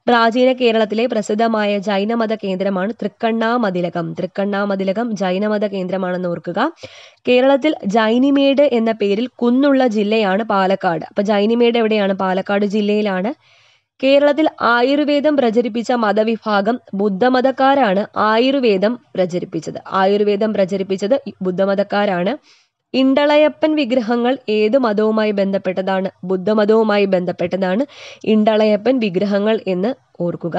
പ്രാചീന കേരളത്തിലെ പ്രസിദ്ധമായ ജൈനമത കേന്ദ്രമാണ് തൃക്കണ്ണാമതിലകം തൃക്കണ്ണാമതിലകം ജൈനമത കേന്ദ്രമാണെന്ന് ഓർക്കുക കേരളത്തിൽ ജൈനിമേട് എന്ന പേരിൽ കുന്നുള്ള ജില്ലയാണ് പാലക്കാട് അപ്പൊ ജൈനിമേട് എവിടെയാണ് പാലക്കാട് ജില്ലയിലാണ് കേരളത്തിൽ ആയുർവേദം പ്രചരിപ്പിച്ച മതവിഭാഗം ബുദ്ധമതക്കാരാണ് ആയുർവേദം പ്രചരിപ്പിച്ചത് ആയുർവേദം പ്രചരിപ്പിച്ചത് ബുദ്ധമതക്കാരാണ് ഇണ്ടളയപ്പൻ വിഗ്രഹങ്ങൾ ഏത് മതവുമായി ബന്ധപ്പെട്ടതാണ് ബുദ്ധമതവുമായി ബന്ധപ്പെട്ടതാണ് ഇണ്ടളയപ്പൻ വിഗ്രഹങ്ങൾ എന്ന് ഓർക്കുക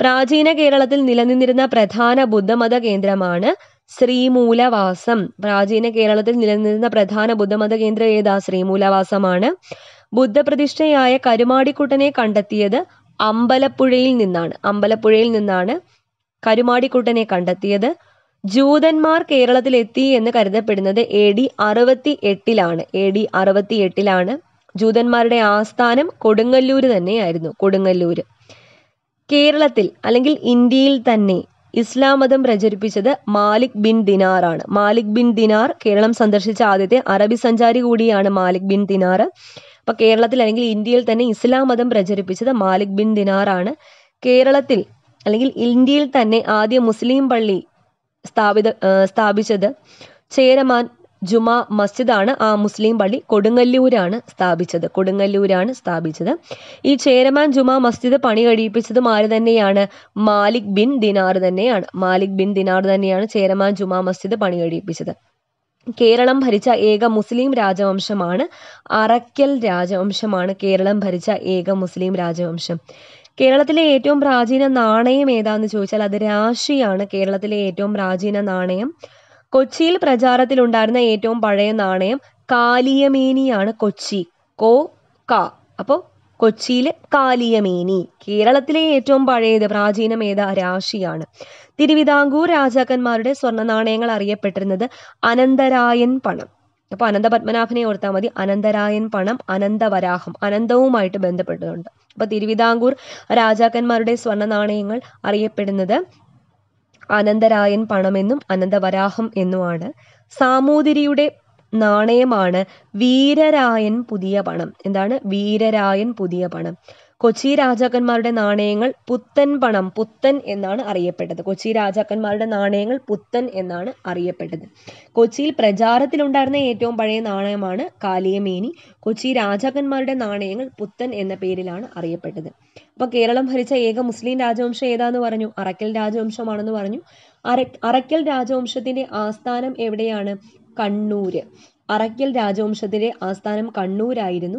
പ്രാചീന കേരളത്തിൽ നിലനിന്നിരുന്ന പ്രധാന ബുദ്ധമത കേന്ദ്രമാണ് ശ്രീമൂലവാസം പ്രാചീന കേരളത്തിൽ നിലനിന്നിരുന്ന പ്രധാന ബുദ്ധമത കേന്ദ്രം ഏതാ ശ്രീമൂലവാസമാണ് ബുദ്ധപ്രതിഷ്ഠയായ കരുമാടിക്കുട്ടനെ കണ്ടെത്തിയത് അമ്പലപ്പുഴയിൽ നിന്നാണ് അമ്പലപ്പുഴയിൽ നിന്നാണ് കരുമാടിക്കുട്ടനെ കണ്ടെത്തിയത് ജൂതന്മാർ കേരളത്തിലെത്തി എന്ന് കരുതപ്പെടുന്നത് എ ഡി അറുപത്തി എട്ടിലാണ് എ ഡി അറുപത്തി എട്ടിലാണ് ജൂതന്മാരുടെ ആസ്ഥാനം കൊടുങ്ങല്ലൂര് തന്നെയായിരുന്നു കൊടുങ്ങല്ലൂര് കേരളത്തിൽ അല്ലെങ്കിൽ ഇന്ത്യയിൽ തന്നെ ഇസ്ലാം മതം പ്രചരിപ്പിച്ചത് മാലിക് ബിൻ ദിനാർ ആണ് മാലിക് ബിൻ ദിനാർ കേരളം സന്ദർശിച്ച ആദ്യത്തെ അറബി സഞ്ചാരി കൂടിയാണ് മാലിക് ബിൻ ദിനാർ അപ്പൊ കേരളത്തിൽ അല്ലെങ്കിൽ ഇന്ത്യയിൽ തന്നെ ഇസ്ലാം മതം പ്രചരിപ്പിച്ചത് മാലിക് ബിൻ ദിനാർ ആണ് കേരളത്തിൽ അല്ലെങ്കിൽ ഇന്ത്യയിൽ തന്നെ ആദ്യ മുസ്ലിം പള്ളി സ്ഥാപിത സ്ഥാപിച്ചത് ചേരമാൻ ജുമാ മസ്ജിദാണ് ആ മുസ്ലിം പള്ളി കൊടുങ്ങല്ലൂരാണ് സ്ഥാപിച്ചത് കൊടുങ്ങല്ലൂരാണ് സ്ഥാപിച്ചത് ഈ ചേരമാൻ ജുമാ മസ്ജിദ് പണി കഴിപ്പിച്ചതും ആര് തന്നെയാണ് മാലിക് ബിൻ ദിനാർ തന്നെയാണ് മാലിക് ബിൻ ദിനാർ തന്നെയാണ് ചേരമാൻ ജുമാ മസ്ജിദ് പണി കഴിപ്പിച്ചത് കേരളം ഭരിച്ച ഏക മുസ്ലിം രാജവംശമാണ് അറക്കൽ രാജവംശമാണ് കേരളം ഭരിച്ച ഏക മുസ്ലിം രാജവംശം കേരളത്തിലെ ഏറ്റവും പ്രാചീന നാണയം ഏതാന്ന് ചോദിച്ചാൽ അത് രാശിയാണ് കേരളത്തിലെ ഏറ്റവും പ്രാചീന നാണയം കൊച്ചിയിൽ പ്രചാരത്തിലുണ്ടായിരുന്ന ഏറ്റവും പഴയ നാണയം കാലിയമേനിയാണ് കൊച്ചി കോ ക അപ്പോൾ കൊച്ചിയിലെ കാലിയമേനി കേരളത്തിലെ ഏറ്റവും പഴയത് പ്രാചീനം ഏത രാശിയാണ് തിരുവിതാംകൂർ രാജാക്കന്മാരുടെ സ്വർണ്ണ നാണയങ്ങൾ അറിയപ്പെട്ടിരുന്നത് അനന്തരായൻ പണം അപ്പോൾ അനന്തപത്മനാഭനെ ഓർത്താൽ മതി അനന്തരായൻ പണം അനന്തവരാഹം അനന്തവുമായിട്ട് ബന്ധപ്പെട്ടതുണ്ട് അപ്പോൾ തിരുവിതാംകൂർ രാജാക്കന്മാരുടെ സ്വർണ്ണ നാണയങ്ങൾ അറിയപ്പെടുന്നത് അനന്തരായൻ പണമെന്നും അനന്തവരാഹം എന്നുമാണ് സാമൂതിരിയുടെ നാണയമാണ് വീരരായൻ പുതിയ പണം എന്താണ് വീരരായൻ പുതിയ പണം കൊച്ചി രാജാക്കന്മാരുടെ നാണയങ്ങൾ പുത്തൻ പണം പുത്തൻ എന്നാണ് അറിയപ്പെട്ടത് കൊച്ചി രാജാക്കന്മാരുടെ നാണയങ്ങൾ പുത്തൻ എന്നാണ് അറിയപ്പെട്ടത് കൊച്ചിയിൽ പ്രചാരത്തിലുണ്ടായിരുന്ന ഏറ്റവും പഴയ നാണയമാണ് കാലിയമേനി കൊച്ചി രാജാക്കന്മാരുടെ നാണയങ്ങൾ പുത്തൻ എന്ന പേരിലാണ് അറിയപ്പെട്ടത് അപ്പോൾ കേരളം ഭരിച്ച ഏക മുസ്ലിം രാജവംശം ഏതാന്ന് പറഞ്ഞു അറക്കൽ രാജവംശമാണെന്ന് പറഞ്ഞു അറ അറക്കൽ രാജവംശത്തിന്റെ ആസ്ഥാനം എവിടെയാണ് കണ്ണൂര് അറയ്ക്കൽ രാജവംശത്തിലെ ആസ്ഥാനം കണ്ണൂരായിരുന്നു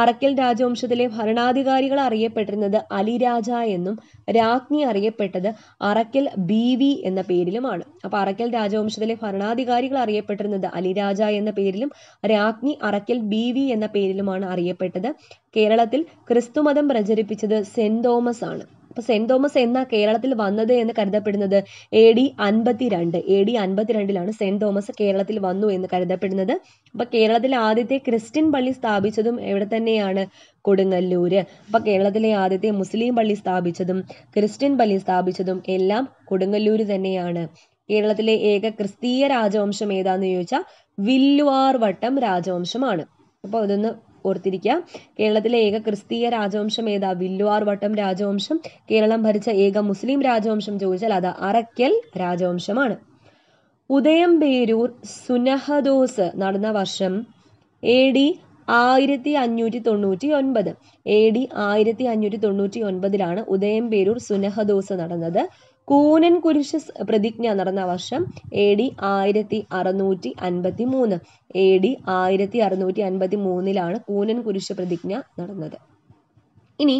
അറയ്ക്കൽ രാജവംശത്തിലെ ഭരണാധികാരികൾ അറിയപ്പെട്ടിരുന്നത് അലിരാജ എന്നും രാജ്ഞി അറിയപ്പെട്ടത് അറയ്ക്കൽ ബി വി എന്ന പേരിലുമാണ് അപ്പോൾ അറയ്ക്കൽ രാജവംശത്തിലെ ഭരണാധികാരികൾ അറിയപ്പെട്ടിരുന്നത് അലിരാജ എന്ന പേരിലും രാജ്ഞി അറയ്ക്കൽ ബി വി എന്ന പേരിലുമാണ് അറിയപ്പെട്ടത് കേരളത്തിൽ ക്രിസ്തുമതം പ്രചരിപ്പിച്ചത് സെന്റ് തോമസ് ആണ് അപ്പോൾ സെൻറ് തോമസ് എന്ന കേരളത്തിൽ വന്നത് എന്ന് കരുതപ്പെടുന്നത് എ ഡി അൻപത്തിരണ്ട് എ ഡി അൻപത്തിരണ്ടിലാണ് സെൻറ് തോമസ് കേരളത്തിൽ വന്നു എന്ന് കരുതപ്പെടുന്നത് അപ്പോൾ കേരളത്തിലെ ആദ്യത്തെ ക്രിസ്ത്യൻ പള്ളി സ്ഥാപിച്ചതും എവിടെ തന്നെയാണ് കൊടുങ്ങല്ലൂര് അപ്പോൾ കേരളത്തിലെ ആദ്യത്തെ മുസ്ലിം പള്ളി സ്ഥാപിച്ചതും ക്രിസ്ത്യൻ പള്ളി സ്ഥാപിച്ചതും എല്ലാം കൊടുങ്ങല്ലൂര് തന്നെയാണ് കേരളത്തിലെ ഏക ക്രിസ്തീയ രാജവംശം ഏതാന്ന് ചോദിച്ചാൽ വില്ലുവാർ വട്ടം രാജവംശമാണ് അപ്പോൾ അതൊന്ന് ഓർത്തിരിക്കുക കേരളത്തിലെ ഏക ക്രിസ്തീയ രാജവംശം ഏതാ വില്ലുവാർ വട്ടം രാജവംശം കേരളം ഭരിച്ച ഏക മുസ്ലിം രാജവംശം ചോദിച്ചാൽ അത് അറക്കൽ രാജവംശമാണ് ഉദയം പേരൂർ സുനഹദോസ് നടന്ന വർഷം എ ഡി ആയിരത്തി അഞ്ഞൂറ്റി തൊണ്ണൂറ്റി ഒൻപത് എ ഡി ആയിരത്തി അഞ്ഞൂറ്റി തൊണ്ണൂറ്റി ഒൻപതിലാണ് പേരൂർ സുനഹദോസ് നടന്നത് കൂനൻ കുരിശ് പ്രതിജ്ഞ നടന്ന വർഷം എ ഡി ആയിരത്തി അറുന്നൂറ്റി അൻപത്തി മൂന്ന് എ ഡി ആയിരത്തി അറുന്നൂറ്റി അൻപത്തി മൂന്നിലാണ് കൂനൻ കുരിശ് പ്രതിജ്ഞ നടന്നത് ഇനി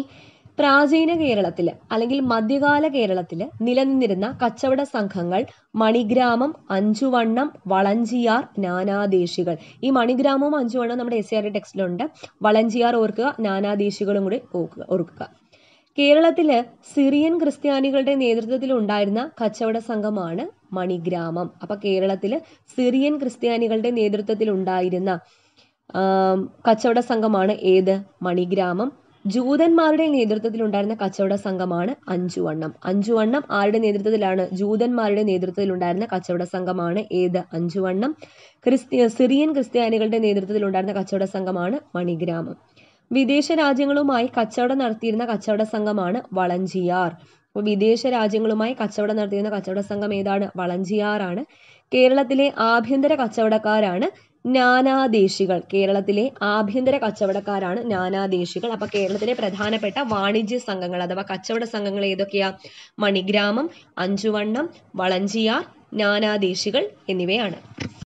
പ്രാചീന കേരളത്തില് അല്ലെങ്കിൽ മധ്യകാല കേരളത്തില് നിലനിന്നിരുന്ന കച്ചവട സംഘങ്ങൾ മണിഗ്രാമം അഞ്ചുവണ്ണം വളഞ്ചിയാർ നാനാദേശികൾ ഈ മണിഗ്രാമവും അഞ്ചുവണ്ണം നമ്മുടെ എസ് സി ആർ ടെക്സ്റ്റിലുണ്ട് വളഞ്ചിയാർ ഓർക്കുക നാനാദേശികളും കൂടി ഓർക്കുക ഓർക്കുക കേരളത്തില് സിറിയൻ ക്രിസ്ത്യാനികളുടെ നേതൃത്വത്തിൽ ഉണ്ടായിരുന്ന കച്ചവട സംഘമാണ് മണിഗ്രാമം അപ്പൊ കേരളത്തിൽ സിറിയൻ ക്രിസ്ത്യാനികളുടെ നേതൃത്വത്തിൽ ഉണ്ടായിരുന്ന കച്ചവട സംഘമാണ് ഏത് മണിഗ്രാമം ജൂതന്മാരുടെ നേതൃത്വത്തിൽ ഉണ്ടായിരുന്ന കച്ചവട സംഘമാണ് അഞ്ചുവണ്ണം അഞ്ചുവണ്ണം ആരുടെ നേതൃത്വത്തിലാണ് ജൂതന്മാരുടെ നേതൃത്വത്തിൽ ഉണ്ടായിരുന്ന കച്ചവട സംഘമാണ് ഏത് അഞ്ചുവണ്ണം ക്രിസ്ത്യ സിറിയൻ ക്രിസ്ത്യാനികളുടെ നേതൃത്വത്തിൽ ഉണ്ടായിരുന്ന കച്ചവട സംഘമാണ് മണിഗ്രാമം വിദേശ രാജ്യങ്ങളുമായി കച്ചവടം നടത്തിയിരുന്ന കച്ചവട സംഘമാണ് വളഞ്ചിയാർ അപ്പോൾ വിദേശ രാജ്യങ്ങളുമായി കച്ചവടം നടത്തിയിരുന്ന കച്ചവട സംഘം ഏതാണ് വളഞ്ചിയാറാണ് കേരളത്തിലെ ആഭ്യന്തര കച്ചവടക്കാരാണ് നാനാദേശികൾ കേരളത്തിലെ ആഭ്യന്തര കച്ചവടക്കാരാണ് നാനാദേശികൾ അപ്പൊ കേരളത്തിലെ പ്രധാനപ്പെട്ട വാണിജ്യ സംഘങ്ങൾ അഥവാ കച്ചവട സംഘങ്ങൾ ഏതൊക്കെയാ മണിഗ്രാമം അഞ്ചുവണ്ണം വളഞ്ചിയാർ നാനാദേശികൾ എന്നിവയാണ്